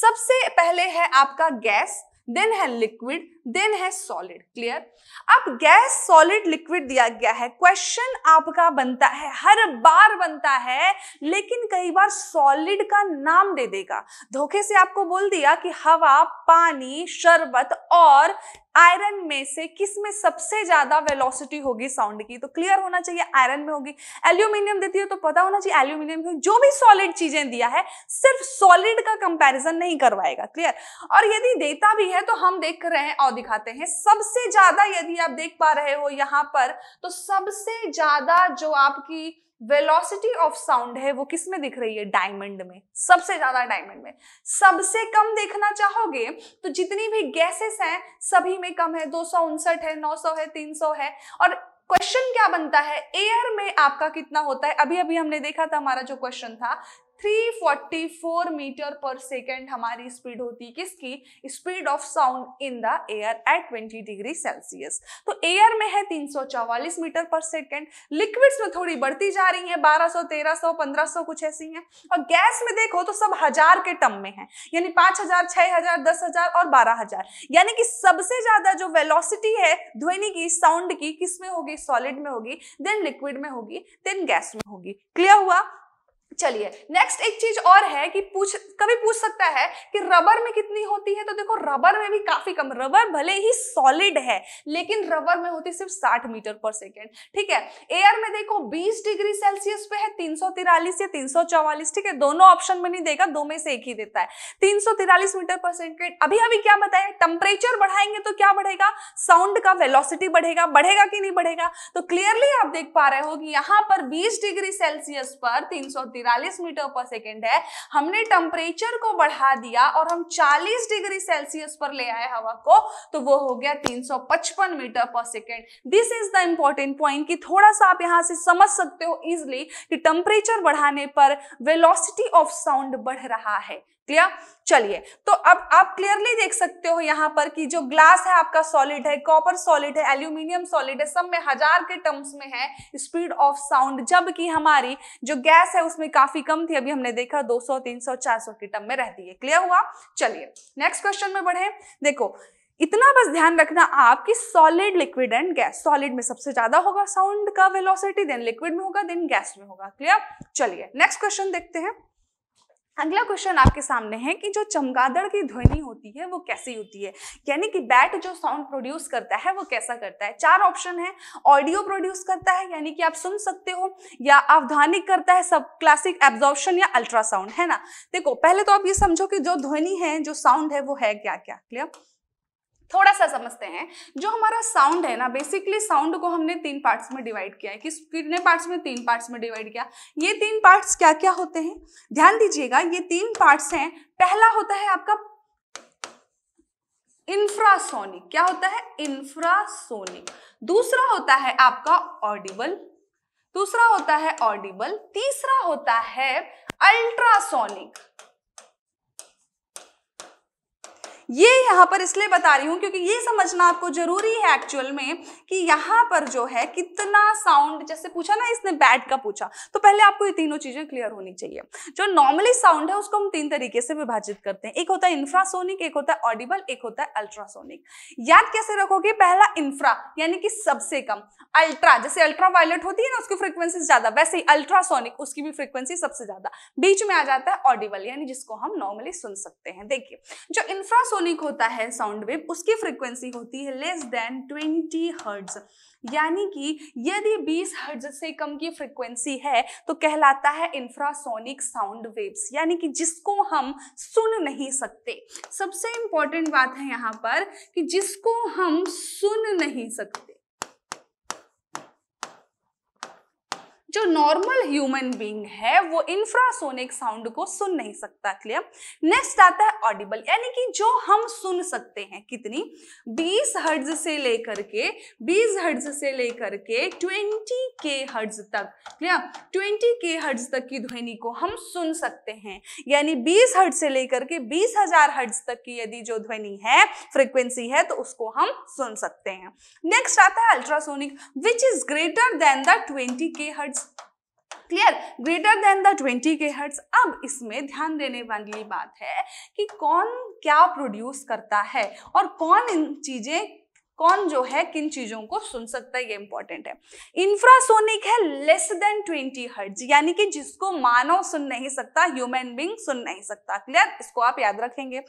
सबसे पहले है आपका गैस देन है लिक्विड देन है सॉलिड क्लियर अब गैस सॉलिड लिक्विड दिया गया है क्वेश्चन आपका बनता है हर बार बनता है लेकिन कई बार सॉलिड का नाम दे देगा धोखे से आपको बोल दिया कि हवा पानी शरबत और आयरन में से किस में सबसे ज्यादा वेलोसिटी होगी साउंड की तो क्लियर होना चाहिए आयरन में होगी एल्यूमिनियम देती है तो पता होना चाहिए एल्यूमिनियम जो भी सॉलिड चीजें दिया है सिर्फ सॉलिड का कंपैरिजन नहीं करवाएगा क्लियर और यदि देता भी है तो हम देख रहे हैं और दिखाते हैं सबसे ज्यादा यदि आप देख पा रहे हो यहां पर तो सबसे ज्यादा जो आपकी वेलोसिटी ऑफ साउंड है वो किस में दिख रही है डायमंड में सबसे ज्यादा डायमंड में सबसे कम देखना चाहोगे तो जितनी भी गैसेस हैं सभी में कम है दो है नौ है तीन है और क्वेश्चन क्या बनता है एयर में आपका कितना होता है अभी अभी हमने देखा था हमारा जो क्वेश्चन था 344 मीटर पर सेकेंड हमारी स्पीड होती किसकी speed of sound in the air at 20 degree Celsius तो एयर में है 344 मीटर पर सेकेंड लिक्विड्स में थोड़ी बढ़ती जा रही है 1200 1300 1500 कुछ ऐसी हैं और गैस में देखो तो सब हजार के टम में है यानी 5000 6000 10000 और 12000 यानी कि सबसे ज्यादा जो वेलोसिटी है ध्वनि की साउंड की किस में होगी सॉलिड में होगी देन लिक्विड में होगी देन गैस में होगी क्लियर हुआ चलिए नेक्स्ट एक चीज और है कि पूछ कभी पूछ सकता है कि रबर में कितनी होती है तो देखो रबर में भी काफी कम रबर भले ही सॉलिड है लेकिन रबर में होती सिर्फ 60 मीटर पर सेकेंड ठीक है एयर में देखो 20 डिग्री सेल्सियस पे है तीन या तीन ठीक है दोनों ऑप्शन में नहीं देगा दो में से एक ही देता है तीन मीटर पर सेकेंड अभी अभी क्या बताया टेम्परेचर बढ़ाएंगे तो क्या बढ़ेगा साउंड का वेलोसिटी बढ़ेगा बढ़ेगा कि नहीं बढ़ेगा तो क्लियरली आप देख पा रहे हो कि यहां पर बीस डिग्री सेल्सियस पर तीन तिरालीस मीटर पर सेकेंड है हमने टेम्परेचर को बढ़ा दिया और हम 40 डिग्री सेल्सियस पर ले आए हवा को तो वो हो गया 355 metre per second this is the important point कि थोड़ा सा आप यहाँ से समझ सकते हो इजिली कि टेम्परेचर बढ़ाने पर वेलोसिटी ऑफ साउंड बढ़ रहा है क्लियर चलिए तो अब आप क्लियरली देख सकते हो यहाँ पर कि जो ग्लास है आपका सॉलिड है कॉपर सॉलिड है एल्यूमिनियम सॉलिड है सब में हजार के टर्म्स में है स्पीड ऑफ साउंड जबकि हमारी जो गैस है उसमें काफी कम थी अभी हमने देखा 200 300 400 के टर्म में रहती है क्लियर हुआ चलिए नेक्स्ट क्वेश्चन में बढ़े देखो इतना बस ध्यान रखना आप कि solid liquid and gas solid में सबसे ज्यादा होगा साउंड का वेलोसिटी देन लिक्विड में होगा देन गैस में होगा क्लियर चलिए नेक्स्ट क्वेश्चन देखते हैं अगला क्वेश्चन आपके सामने है कि जो चमगादड़ की ध्वनि होती है वो कैसी होती है यानी कि बैट जो साउंड प्रोड्यूस करता है वो कैसा करता है चार ऑप्शन है ऑडियो प्रोड्यूस करता है यानी कि आप सुन सकते हो या अवधानिक करता है सब क्लासिक एब्जॉर्प्शन या अल्ट्रासाउंड है ना देखो पहले तो आप ये समझो कि जो ध्वनि है जो साउंड है वो है क्या क्या क्लियर थोड़ा सा समझते हैं जो हमारा साउंड है ना बेसिकली साउंड को हमने तीन पार्ट्स में डिवाइड किया है किस कितने पार्ट्स में तीन पार्ट्स में डिवाइड किया ये तीन पार्ट्स क्या क्या होते हैं ध्यान दीजिएगा ये तीन पार्ट्स हैं पहला होता है आपका इंफ्रासोनिक क्या होता है इंफ्रासोनिक दूसरा होता है आपका ऑडिबल दूसरा होता है ऑडिबल तीसरा होता है अल्ट्रासोनिक ये यहाँ पर इसलिए बता रही हूँ क्योंकि ये समझना आपको जरूरी है एक्चुअल में कि यहाँ पर जो है कितना साउंड जैसे पूछा ना इसने बैट का पूछा तो पहले आपको ये तीनों चीजें क्लियर होनी चाहिए जो नॉर्मली साउंड है उसको हम तीन तरीके से विभाजित करते हैं एक होता है इंफ्रासोनिक एक होता है ऑडिबल एक होता है अल्ट्रासोनिक याद कैसे रखोगे पहला इंफ्रा यानी कि सबसे कम अल्ट्रा जैसे अल्ट्रा वायलट होती है ना उसकी फ्रीक्वेंसी ज्यादा वैसे ही अल्ट्रासोनिक उसकी भी फ्रीक्वेंसी सबसे ज्यादा बीच में आ जाता है ऑडिबल यानी जिसको हम नॉर्मली सुन सकते हैं देखिए जो इंफ्रासोनिक सोनिक होता है साउंड वेव उसकी फ्रिक्वेंसी होती है लेस देन 20 हर्ट्ज यानी कि यदि 20 हर्ट्ज से कम की फ्रिक्वेंसी है तो कहलाता है इंफ्रासोनिक साउंड वेव्स यानी कि जिसको हम सुन नहीं सकते सबसे इंपॉर्टेंट बात है यहाँ पर कि जिसको हम सुन नहीं सकते जो नॉर्मल ह्यूमन बींग है वो इंफ्रासोनिक साउंड को सुन नहीं सकता क्लियर नेक्स्ट आता है ऑडिबल यानी कि जो हम सुन सकते हैं कितनी 20 हर्ज से लेकर के 20 हर्ज से लेकर के 20 के हर्ज तक क्लियर 20 के हर्ज तक की ध्वनि को हम सुन सकते हैं यानी बीस हर्ज से लेकर के 20,000 हर्ज तक की यदि जो ध्वनि है फ्रिक्वेंसी है तो उसको हम सुन सकते हैं नेक्स्ट आता है ultrasonic which is greater than the twenty K hertz clear greater than the twenty K hertz अब इसमें ध्यान देने वाली बात है कि कौन क्या प्रोड्यूस करता है और कौन इन चीज़ें कौन जो है किन चीजों को सुन सकता है ये इंपॉर्टेंट है इंफ्रासोनिक है लेस देन ट्वेंटी हर्ट्ज यानी कि जिसको मानव सुन नहीं सकता ह्यूमन बींग सुन नहीं सकता क्लियर इसको आप याद रखेंगे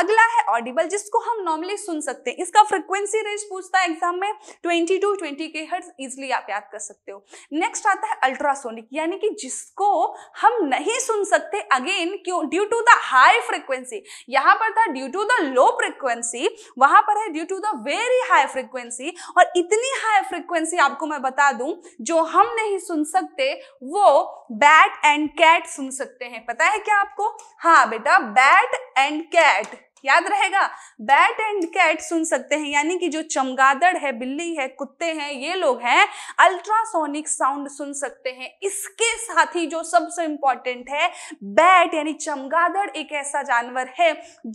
अगला है ऑडिबल जिसको हम नॉर्मली सुन सकते हैं इसका फ्रिक्वेंसी रेंज पूछता है एग्जाम में twenty to twenty K hertz easily आप याद कर सकते हो नेक्स्ट आता है अल्ट्रासोनिक यानी कि जिसको हम नहीं सुन सकते अगेन क्यों due to the high frequency यहां पर था due to the low frequency वहां पर है due to the very high frequency और इतनी हाई फ्रिक्वेंसी आपको मैं बता दूं जो हम नहीं सुन सकते वो बैट एंड कैट सुन सकते हैं पता है क्या आपको हाँ बेटा बैट एंड कैट याद रहेगा बैट एंड कैट सुन सकते हैं यानी कि जो चमगादड़ है बिल्ली है कुत्ते हैं ये लोग हैं अल्ट्रासोनिक साउंड सुन सकते हैं इसके साथ ही जो सबसे इंपॉर्टेंट है बैट यानी चमगादड़ एक ऐसा जानवर है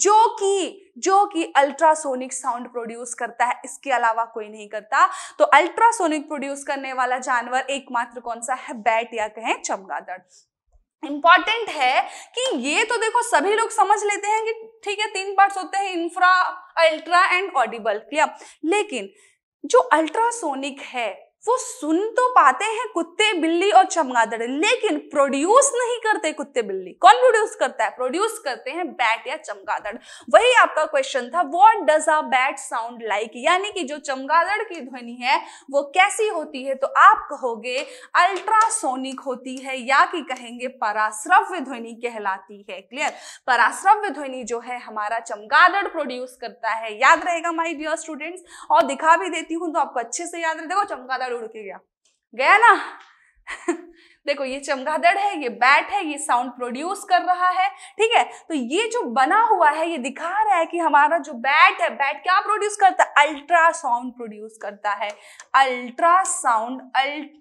जो कि जो कि अल्ट्रासोनिक साउंड प्रोड्यूस करता है इसके अलावा कोई नहीं करता तो अल्ट्रासोनिक प्रोड्यूस करने वाला जानवर एकमात्र कौन सा है बैट या कहें चमगादड़ इम्पॉर्टेंट है कि ये तो देखो सभी लोग समझ लेते हैं कि ठीक है तीन पार्ट्स होते हैं infra ultra and audible clear लेकिन जो अल्ट्रासोनिक है वो सुन तो पाते हैं कुत्ते बिल्ली और चमगादड़ लेकिन प्रोड्यूस नहीं करते कुत्ते बिल्ली कौन प्रोड्यूस करता है प्रोड्यूस करते हैं बैट या चमगादड़ वही आपका क्वेश्चन था what does a bat sound like यानी कि जो चमगादड़ की ध्वनि है वो कैसी होती है तो आप कहोगे अल्ट्रासोनिक होती है या कि कहेंगे पराश्रव्य ध्वनि कहलाती है क्लियर पराश्रव्य ध्वनि जो है हमारा चमगादड़ प्रोड्यूस करता है याद रहेगा माई डियर स्टूडेंट्स और दिखा भी देती हूँ तो आपको अच्छे से याद रहे देखो चमगादड़ उड़ के गया गया ना देखो ये चमगादड़ है ये बैट है ये साउंड प्रोड्यूस कर रहा है ठीक है तो ये जो बना हुआ है ये दिखा रहा है कि हमारा जो बैट है बैट क्या प्रोड्यूस करता है अल्ट्रासाउंड प्रोड्यूस करता है अल्ट्रासाउंड अल्ट्रा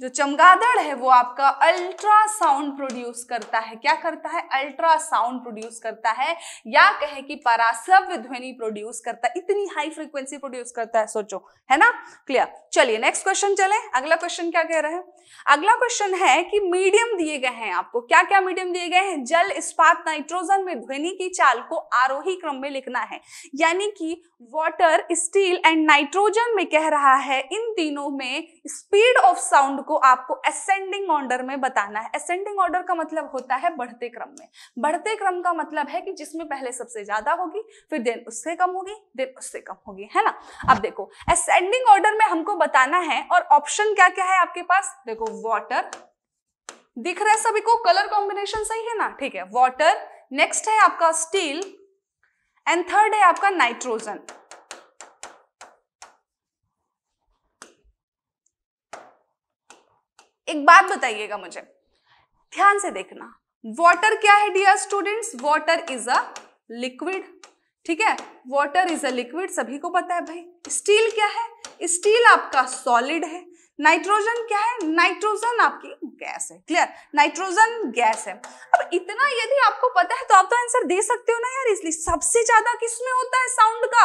जो चमगादड़ है वो आपका अल्ट्रासाउंड प्रोड्यूस करता है क्या करता है अल्ट्रासाउंड प्रोड्यूस करता है या कहे कि परासव्य ध्वनि प्रोड्यूस करता है इतनी हाई फ्रीक्वेंसी प्रोड्यूस करता है सोचो है ना क्लियर चलिए नेक्स्ट क्वेश्चन चले अगला क्वेश्चन क्या कह रहे हैं अगला क्वेश्चन है कि मीडियम दिए गए हैं आपको क्या क्या मीडियम दिए गए हैं जल इस्पात नाइट्रोजन में ध्वनि की चाल को आरोही क्रम में लिखना है यानी कि वॉटर स्टील एंड नाइट्रोजन में कह रहा है इन तीनों में स्पीड ऑफ साउंड को को आपको असेंडिंग ऑर्डर में बताना है असेंडिंग ऑर्डर का मतलब होता है बढ़ते क्रम में बढ़ते क्रम का मतलब है कि जिसमें पहले सबसे ज्यादा होगी फिर देन उससे कम होगी देन उससे कम होगी है ना अब देखो असेंडिंग ऑर्डर में हमको बताना है और ऑप्शन क्या क्या है आपके पास देखो वॉटर दिख रहा है सभी को कलर कॉम्बिनेशन सही है ना ठीक है वॉटर नेक्स्ट है आपका स्टील एंड थर्ड है आपका नाइट्रोजन एक बात बताइएगा मुझे ध्यान से देखना वॉटर क्या है dear students water is a liquid ठीक है वॉटर इज अ लिक्विड सभी को पता है भाई स्टील क्या है स्टील आपका सॉलिड है नाइट्रोजन क्या है नाइट्रोजन आपकी गैस है क्लियर नाइट्रोजन गैस है अब इतना यदि आपको पता है तो आप तो आंसर दे सकते हो ना यार इसलिए सबसे ज्यादा किसमें होता है साउंड का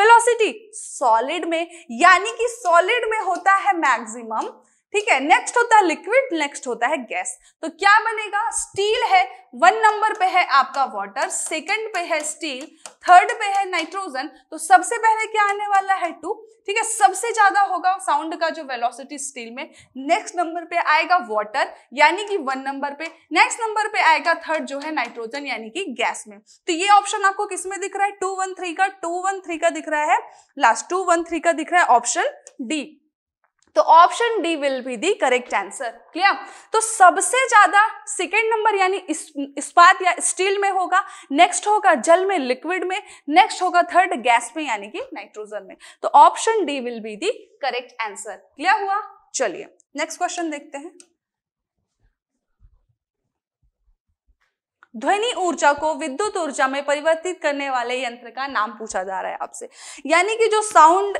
वेलोसिटी सॉलिड में यानी कि सॉलिड में होता है मैक्सिमम ठीक है नेक्स्ट होता है लिक्विड नेक्स्ट होता है गैस तो क्या बनेगा स्टील है वन नंबर पे है आपका वाटर सेकंड पे है स्टील थर्ड पे है नाइट्रोजन तो सबसे पहले क्या आने वाला है टू ठीक है सबसे ज्यादा होगा साउंड का जो वेलोसिटी स्टील में नेक्स्ट नंबर पे आएगा वाटर यानी कि वन नंबर पे नेक्स्ट नंबर पे आएगा थर्ड जो है नाइट्रोजन यानी कि गैस में तो ये ऑप्शन आपको किसमें दिख रहा है टू वन थ्री का टू वन थ्री का दिख रहा है लास्ट टू वन थ्री का दिख रहा है ऑप्शन डी तो option D will be the correct answer clear तो सबसे ज्यादा सेकेंड नंबर यानी इस्पात या स्टील में होगा नेक्स्ट होगा जल में लिक्विड में नेक्स्ट होगा थर्ड गैस में यानी कि नाइट्रोजन में तो option D will be the correct answer clear हुआ चलिए नेक्स्ट क्वेश्चन देखते हैं ध्वनि ऊर्जा को विद्युत ऊर्जा में परिवर्तित करने वाले यंत्र का नाम पूछा जा रहा है आपसे यानी कि जो साउंड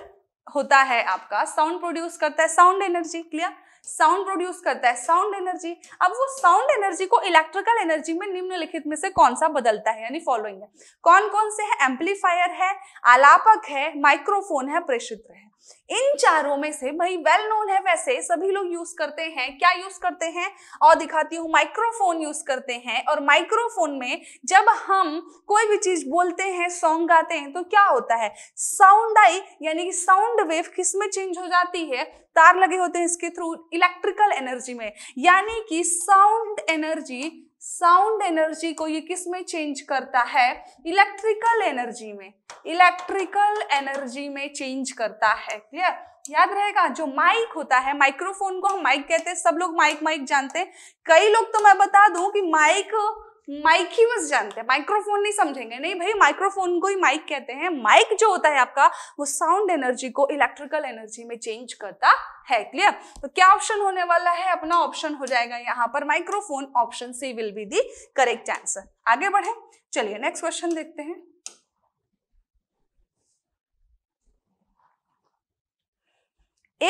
होता है आपका साउंड प्रोड्यूस करता है sound energy clear sound produce करता है साउंड एनर्जी अब वो साउंड एनर्जी को इलेक्ट्रिकल एनर्जी में निम्नलिखित में से कौन सा बदलता है यानी फॉलोइंग है कौन कौन से है एम्पलीफायर है आलापक है माइक्रोफोन है प्रेषित्र है इन चारों में से भाई वेल नोन है वैसे सभी लोग यूज करते हैं क्या यूज करते हैं और दिखाती हूँ माइक्रोफोन यूज करते हैं और माइक्रोफोन में जब हम कोई भी चीज बोलते हैं सॉन्ग गाते हैं तो क्या होता है साउंड आई यानी कि साउंड वेव किस में चेंज हो जाती है तार लगे होते हैं इसके थ्रू इलेक्ट्रिकल एनर्जी में यानी कि साउंड एनर्जी साउंड एनर्जी को ये किस में चेंज करता है इलेक्ट्रिकल एनर्जी में इलेक्ट्रिकल एनर्जी में चेंज करता है क्लियर याद रहेगा जो माइक होता है माइक्रोफोन को हम माइक कहते हैं सब लोग माइक माइक जानते हैं कई लोग तो मैं बता दूं कि माइक माइक ही बस जानते हैं माइक्रोफोन नहीं समझेंगे नहीं भाई माइक्रोफोन को ही माइक कहते हैं माइक जो होता है आपका वो साउंड एनर्जी को इलेक्ट्रिकल एनर्जी में चेंज करता है क्लियर तो क्या ऑप्शन होने वाला है अपना ऑप्शन हो जाएगा यहाँ पर microphone option C will be the correct answer आगे बढ़े चलिए नेक्स्ट क्वेश्चन देखते हैं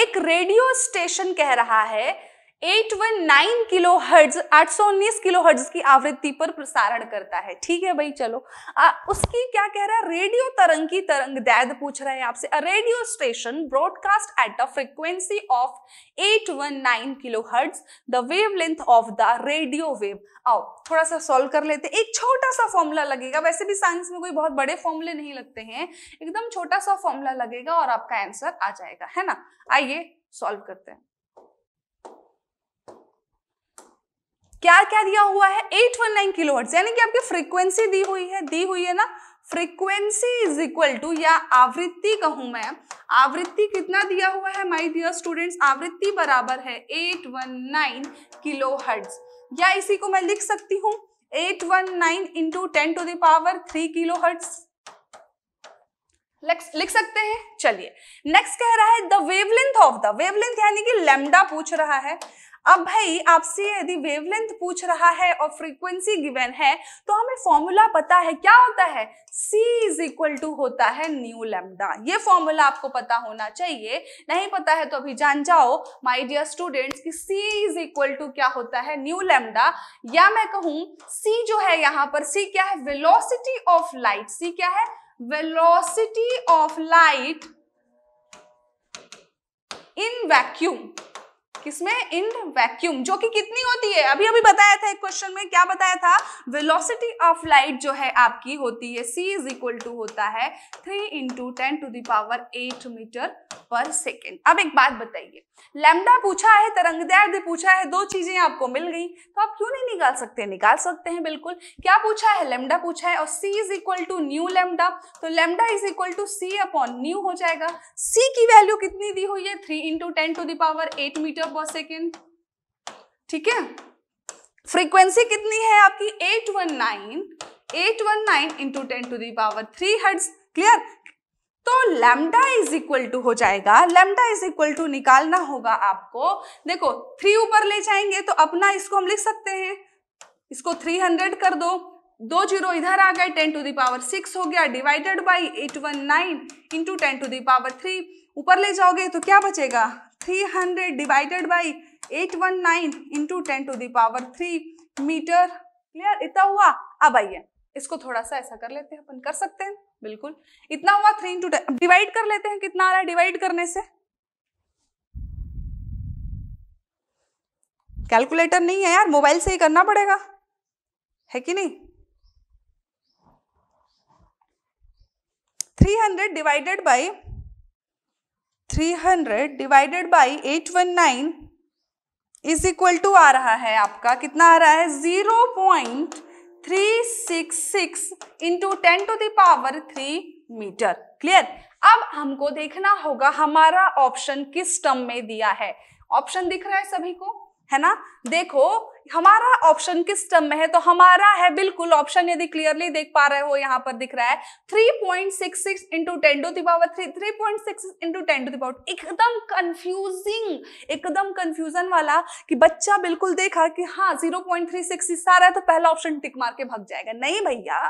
एक रेडियो स्टेशन कह रहा है 819 किलो हर्ज 819 किलो हर्ज की आवृत्ति पर प्रसारण करता है ठीक है भाई चलो आ, उसकी क्या कह रहा है रेडियो तरंग की तरंग दैद पूछ रहे हैं आपसे radio station broadcast at the frequency of 819 kilo hertz the wavelength of the radio wave आओ थोड़ा सा सॉल्व कर लेते एक छोटा सा फॉर्मूला लगेगा वैसे भी साइंस में कोई बहुत बड़े फॉर्मूले नहीं लगते हैं एकदम छोटा सा फॉर्मूला लगेगा और आपका आंसर आ जाएगा है ना आइए सॉल्व करते हैं क्या क्या दिया हुआ है 819 किलोहर्ट्ज यानी कि आपकी फ्रीक्वेंसी दी हुई है दी हुई है ना फ्रीक्वेंसी इज इक्वल टू या आवृत्ति कहूं मैं आवृत्ति कितना दिया हुआ है माय डियर स्टूडेंट्स आवृत्ति बराबर है 819 हर्ट या इसी को मैं लिख सकती हूँ 819 one nine into ten to the power three kilo hertz लिख सकते हैं चलिए नेक्स्ट कह रहा है the wavelength of the wavelength यानी कि लेमडा पूछ रहा है अब भाई आपसे यदि वेवलेंथ पूछ रहा है और फ्रीक्वेंसी गिवन है तो हमें फॉर्मूला पता है क्या होता है c इज इक्वल टू होता है न्यू लेमडा ये फॉर्मूला आपको पता होना चाहिए नहीं पता है तो अभी जान जाओ माय डियर स्टूडेंट्स कि c इज इक्वल टू क्या होता है न्यू लेमडा या मैं कहूं c जो है यहाँ पर c क्या है वेलोसिटी ऑफ लाइट c क्या है velocity of light in vacuum किसमें इन वैक्यूम जो कि कितनी होती है अभी अभी बताया था एक क्वेश्चन में क्या बताया था वेलोसिटी ऑफ लाइट जो है आपकी होती है सी इज इक्वल टू होता है three into ten to the power eight metre per second अब एक बात बताइए लैमडा पूछा है तरंग दैर्ध्य पूछा है दो चीजें आपको मिल गई तो आप क्यों नहीं निकाल सकते निकाल सकते हैं बिल्कुल क्या पूछा है लेमडा पूछा है और C is equal to nu lambda तो lambda is equal to C upon nu हो जाएगा सी की वैल्यू कितनी दी हुई है three into ten to the power eight metre per second ठीक है फ्रीक्वेंसी कितनी है आपकी 819 819 into ten to the power three hertz clear तो लैम्डा इज इक्वल टू हो जाएगा लैम्डा इज इक्वल टू निकालना होगा आपको देखो थ्री ऊपर ले जाएंगे तो अपना इसको हम लिख सकते हैं इसको 300 कर दो दो जीरो इधर आ गए टेन टू दावर सिक्स हो गया divided by eight one nine into ten to the power three ऊपर ले जाओगे तो क्या बचेगा three hundred divided by eight one nine into ten to the power three metre clear इतना हुआ अब आइए इसको थोड़ा सा ऐसा कर लेते हैं अपन कर सकते हैं बिल्कुल इतना हुआ थ्री इंटू डिवाइड कर लेते हैं कितना आ रहा है डिवाइड करने से कैलकुलेटर नहीं है यार मोबाइल से ही करना पड़ेगा है कि नहीं 300 divided by 300 divided by 819 is equal to आ रहा है आपका कितना आ रहा है 0.366 into ten to the power three metre clear अब हमको देखना होगा हमारा ऑप्शन किस टर्म में दिया है ऑप्शन दिख रहा है सभी को है ना देखो हमारा ऑप्शन किस टर्म में है तो हमारा है बिल्कुल ऑप्शन यदि क्लियरली देख पा रहे हो यहाँ पर दिख रहा है three point six six into ten to the power three three point six into ten to the power एकदम कंफ्यूजिंग एकदम कंफ्यूजन वाला कि बच्चा बिल्कुल देखा कि हाँ जीरो पॉइंट थ्री सिक्स हिस्सा रहा है तो पहला ऑप्शन टिक मार के भग जाएगा नहीं भैया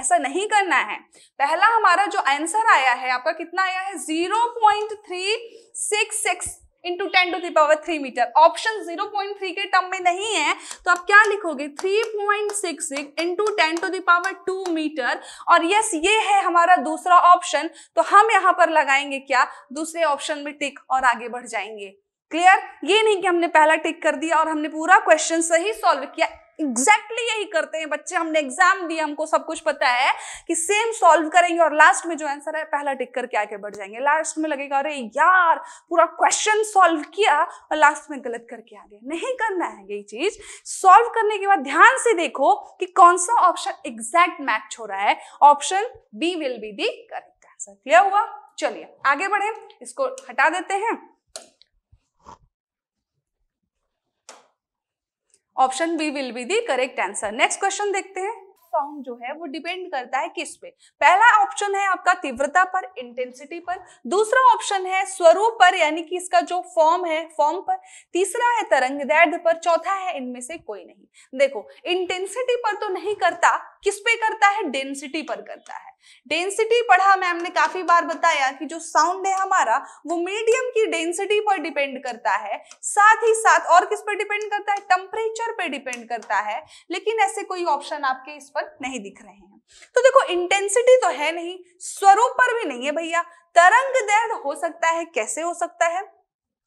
ऐसा नहीं करना है पहला हमारा जो आंसर आया है आपका कितना आया है zero point three six six into ten to the power three metre option zero point three के टर्म में नहीं है तो आप क्या लिखोगे three point six six into ten to the power two metre और यस ये है हमारा दूसरा ऑप्शन तो हम यहां पर लगाएंगे क्या दूसरे ऑप्शन में टिक और आगे बढ़ जाएंगे क्लियर ये नहीं कि हमने पहला टिक कर दिया और हमने पूरा क्वेश्चन सही सॉल्व किया एग्जैक्टली exactly यही करते हैं बच्चे हमने एग्जाम दिया हमको सब कुछ पता है कि सेम सॉल्व करेंगे और लास्ट में जो आंसर है पहला टिक करके आगे बढ़ जाएंगे लास्ट में लगेगा अरे यार पूरा क्वेश्चन सॉल्व किया और लास्ट में गलत करके आ गए नहीं करना है यही चीज सॉल्व करने के बाद ध्यान से देखो कि कौन सा ऑप्शन एग्जैक्ट मैच हो रहा है option B will be the correct answer clear हुआ चलिए आगे बढ़े इसको हटा देते हैं option B will be the correct answer next question देखते हैं साउंड जो है वो डिपेंड करता है किस पे पहला ऑप्शन है आपका तीव्रता पर इंटेंसिटी पर दूसरा ऑप्शन है स्वरूप पर यानी कि इसका जो फॉर्म है फॉर्म पर तीसरा है तरंग दैर्घ्य पर चौथा है इनमें से कोई नहीं देखो इंटेंसिटी पर तो नहीं करता किस पे करता है डेंसिटी पर करता है डेंसिटी पढ़ा मैम ने काफी बार बताया कि जो साउंड है हमारा वो मीडियम की डेंसिटी पर डिपेंड करता है साथ ही साथ और किस पर डिपेंड करता है टेम्परेचर पे डिपेंड करता है लेकिन ऐसे कोई ऑप्शन आपके इस पर नहीं दिख रहे हैं तो देखो इंटेंसिटी तो है नहीं स्वरूप पर भी नहीं है भैया तरंग दर्द हो सकता है कैसे हो सकता है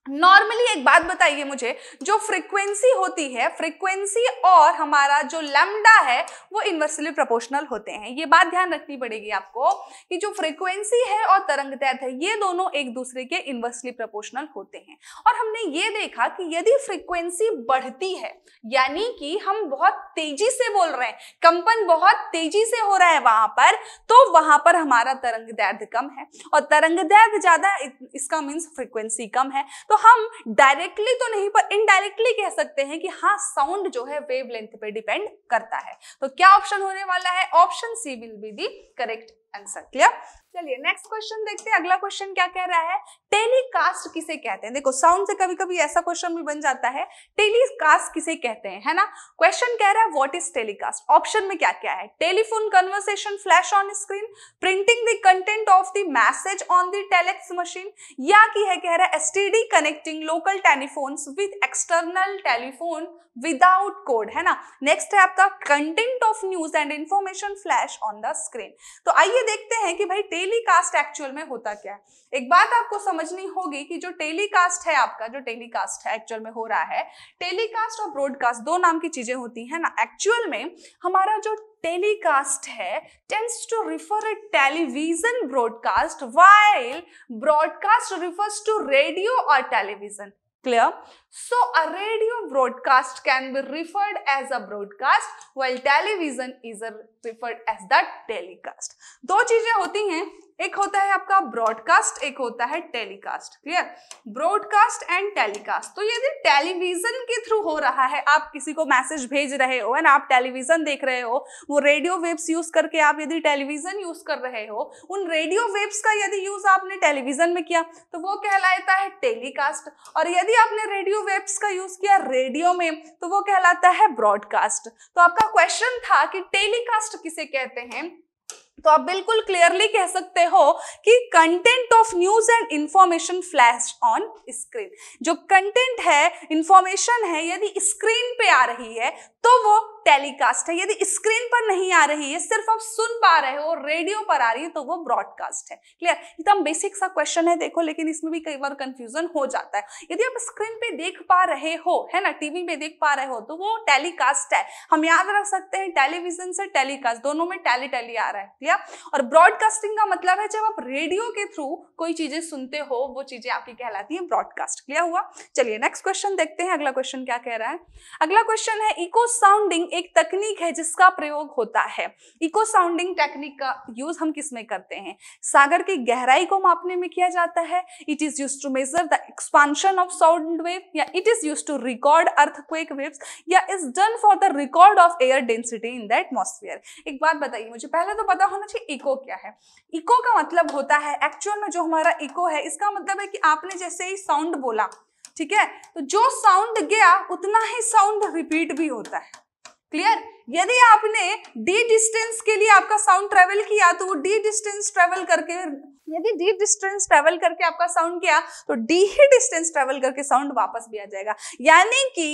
नॉर्मली एक बात बताइए मुझे जो फ्रीक्वेंसी होती है फ्रीक्वेंसी और हमारा जो लैम्डा है वो इन्वर्सली प्रोपोर्शनल होते हैं ये बात ध्यान रखनी पड़ेगी आपको कि जो फ्रीक्वेंसी है और तरंग तैयार है ये दोनों एक दूसरे के इन्वर्सली प्रोपोर्शनल होते हैं और हमने ये देखा कि यदि फ्रीक्वेंसी बढ़ती है यानी कि हम बहुत तेजी से बोल रहे हैं कंपन बहुत तेजी से हो रहा है वहां पर तो वहां पर हमारा तरंग दैर्ध कम है और तरंग दैर्ध ज्यादा इसका मीन्स फ्रिक्वेंसी कम है तो हम डायरेक्टली तो नहीं पर इनडायरेक्टली कह सकते हैं कि हाँ साउंड जो है वेव लेंथ पे डिपेंड करता है तो क्या ऑप्शन होने वाला है option C will be the correct answer clear चलिए नेक्स्ट क्वेश्चन देखते हैं अगला क्वेश्चन क्या कह रहा है टेलीकास्ट किसे कहते हैं देखो साउंड से कभी कभी ऐसा क्वेश्चन भी बन जाता है टेलीकास्ट किसे कहते हैं है ना क्वेश्चन कह रहा है व्हाट इज टेलीकास्ट ऑप्शन में क्या क्या है telephone conversation flash on screen printing the content of the message on the telex machine या की है कह रहा है STD connecting local telephone with external telephone without code है ना नेक्स्ट है आपका content of news and information flash on the screen तो आइए देखते हैं कि भाई टेली कास्ट एक्चुअल में होता क्या है एक बात आपको समझनी होगी कि जो टेली कास्ट है आपका जो टेली कास्ट है एक्चुअल में हो रहा है टेली कास्ट और ब्रॉडकास्ट दो नाम की चीजें होती हैं ना एक्चुअल में हमारा जो टेलीकास्ट है tends to refer a television broadcast while broadcast refers to radio और television clear so a radio broadcast can be referred as a broadcast while television is a referred as the telecast do cheeze hoti hain एक होता है आपका broadcast एक होता है telecast clear broadcast and telecast तो यदि टेलीविजन के थ्रू हो रहा है आप किसी को मैसेज भेज रहे हो एंड आप टेलीविजन देख रहे हो वो रेडियो वेव्स यूज करके आप यदि टेलीविजन यूज कर रहे हो उन रेडियो वेव्स का यदि यूज आपने टेलीविजन में किया तो वो कहलाता है टेलीकास्ट और यदि आपने रेडियो वेव्स का यूज किया रेडियो में तो वो कहलाता है ब्रॉडकास्ट तो आपका क्वेश्चन था कि टेलीकास्ट किसे कहते हैं तो आप बिल्कुल क्लियरली कह सकते हो कि content of news and information flash on screen जो कंटेंट है इंफॉर्मेशन है यदि स्क्रीन पे आ रही है तो वो टेलीकास्ट है यदि स्क्रीन पर नहीं आ रही है सिर्फ आप सुन पा रहे हो रेडियो पर आ रही है तो वो ब्रॉडकास्ट है क्लियर एकदम बेसिक सा क्वेश्चन है देखो लेकिन इसमें भी कई बार कंफ्यूजन हो जाता है यदि आप स्क्रीन पे देख पा रहे हो है ना टीवी पे देख पा रहे हो तो वो टेलीकास्ट है हम याद रख सकते हैं टेलीविजन से टेलीकास्ट दोनों में टेली टेली आ रहा है क्लियर और ब्रॉडकास्टिंग का मतलब है जब आप रेडियो के थ्रू कोई चीजें सुनते हो वो चीजें आपकी कहलाती है ब्रॉडकास्ट क्लियर हुआ चलिए नेक्स्ट क्वेश्चन देखते हैं अगला क्वेश्चन क्या कह रहा है अगला क्वेश्चन है इको साउंडिंग एक तकनीक है जिसका प्रयोग होता है इको साउंडिंग टेक्निक का यूज हम किस में करते हैं सागर की गहराई को मापने में किया जाता है it is use to measure the expansion of sound wave या it is use to record earthquake waves या is done for the record of air density in the atmosphere एक बात बताइए मुझे पहले तो पता होना चाहिए इको क्या है इको का मतलब होता है एक्चुअल में जो हमारा इको है इसका मतलब है कि आपने जैसे ही साउंड बोला ठीक है तो जो साउंड गया उतना ही साउंड रिपीट भी होता है क्लियर यदि आपने डी डिस्टेंस के लिए आपका साउंड ट्रेवल किया तो वो डी डिस्टेंस ट्रेवल करके यदि डी डिस्टेंस ट्रेवल करके आपका साउंड किया तो डी ही डिस्टेंस ट्रेवल करके साउंड वापस भी आ जाएगा यानी कि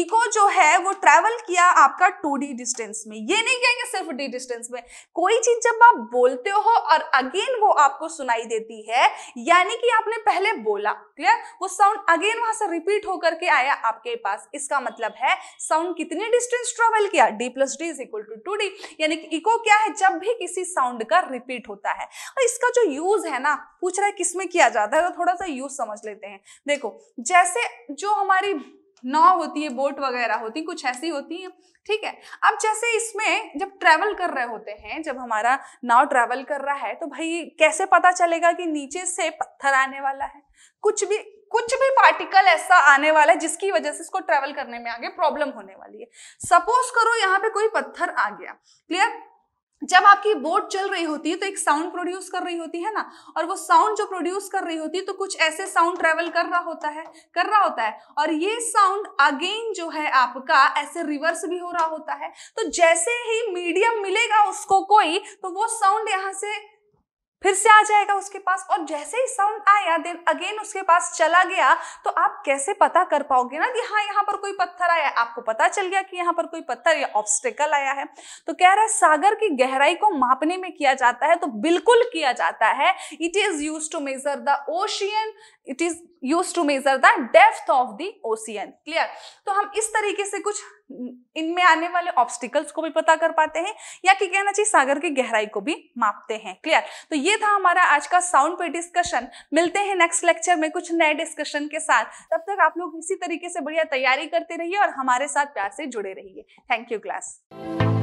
इको जो है वो ट्रेवल किया आपका टू डी डिस्टेंस में ये नहीं कहेंगे सिर्फ डी डिस्टेंस में कोई चीज जब आप बोलते हो और अगेन वो आपको सुनाई देती है यानी कि आपने पहले बोला क्लियर वो साउंड अगेन वहां से रिपीट होकर के आया आपके पास इसका मतलब है साउंड कितने डिस्टेंस ट्रेवल किया D plus D is equal to two D यानी कि इको क्या है जब भी किसी साउंड का रिपीट होता है और इसका जो यूज है ना पूछ रहा है किसमें किया जाता है तो थोड़ा सा यूज समझ लेते हैं देखो जैसे जो हमारी नाव होती है बोट वगैरह होती है कुछ ऐसी होती है ठीक है अब जैसे इसमें जब ट्रैवल कर रहे होते हैं जब हमारा नाव ट्रैवल कर रहा है तो भाई कैसे पता चलेगा कि नीचे से पत्थर आने वाला है कुछ भी कुछ भी पार्टिकल ऐसा आने वाला है जिसकी वजह से इसको ट्रेवल करने में आगे प्रॉब्लम होने वाली है सपोज करो यहाँ पे कोई पत्थर आ गया क्लियर जब आपकी बोट चल रही होती है तो एक साउंड प्रोड्यूस कर रही होती है ना और वो साउंड जो प्रोड्यूस कर रही होती है तो कुछ ऐसे साउंड ट्रेवल कर रहा होता है कर रहा होता है और ये साउंड अगेन जो है आपका ऐसे रिवर्स भी हो रहा होता है तो जैसे ही मीडियम मिलेगा उसको कोई तो वो साउंड यहाँ से फिर से आ जाएगा उसके पास और जैसे ही साउंड आया देन अगेन उसके पास चला गया तो आप कैसे पता कर पाओगे ना कि हाँ यहाँ पर कोई पत्थर आया आपको पता चल गया कि यहाँ पर कोई पत्थर या ऑब्स्टिकल आया है तो कह रहा है सागर की गहराई को मापने में किया जाता है तो बिल्कुल किया जाता है it is use to measure the ocean it is use to measure the depth of the ocean clear तो हम इस तरीके से कुछ इनमें आने वाले ऑब्स्टिकल्स को भी पता कर पाते हैं या कि कहना चाहिए सागर की गहराई को भी मापते हैं क्लियर तो ये था हमारा आज का साउंड पे डिस्कशन मिलते हैं नेक्स्ट लेक्चर में कुछ नए डिस्कशन के साथ तब तक आप लोग इसी तरीके से बढ़िया तैयारी करते रहिए और हमारे साथ प्यार से जुड़े रहिए थैंक यू क्लास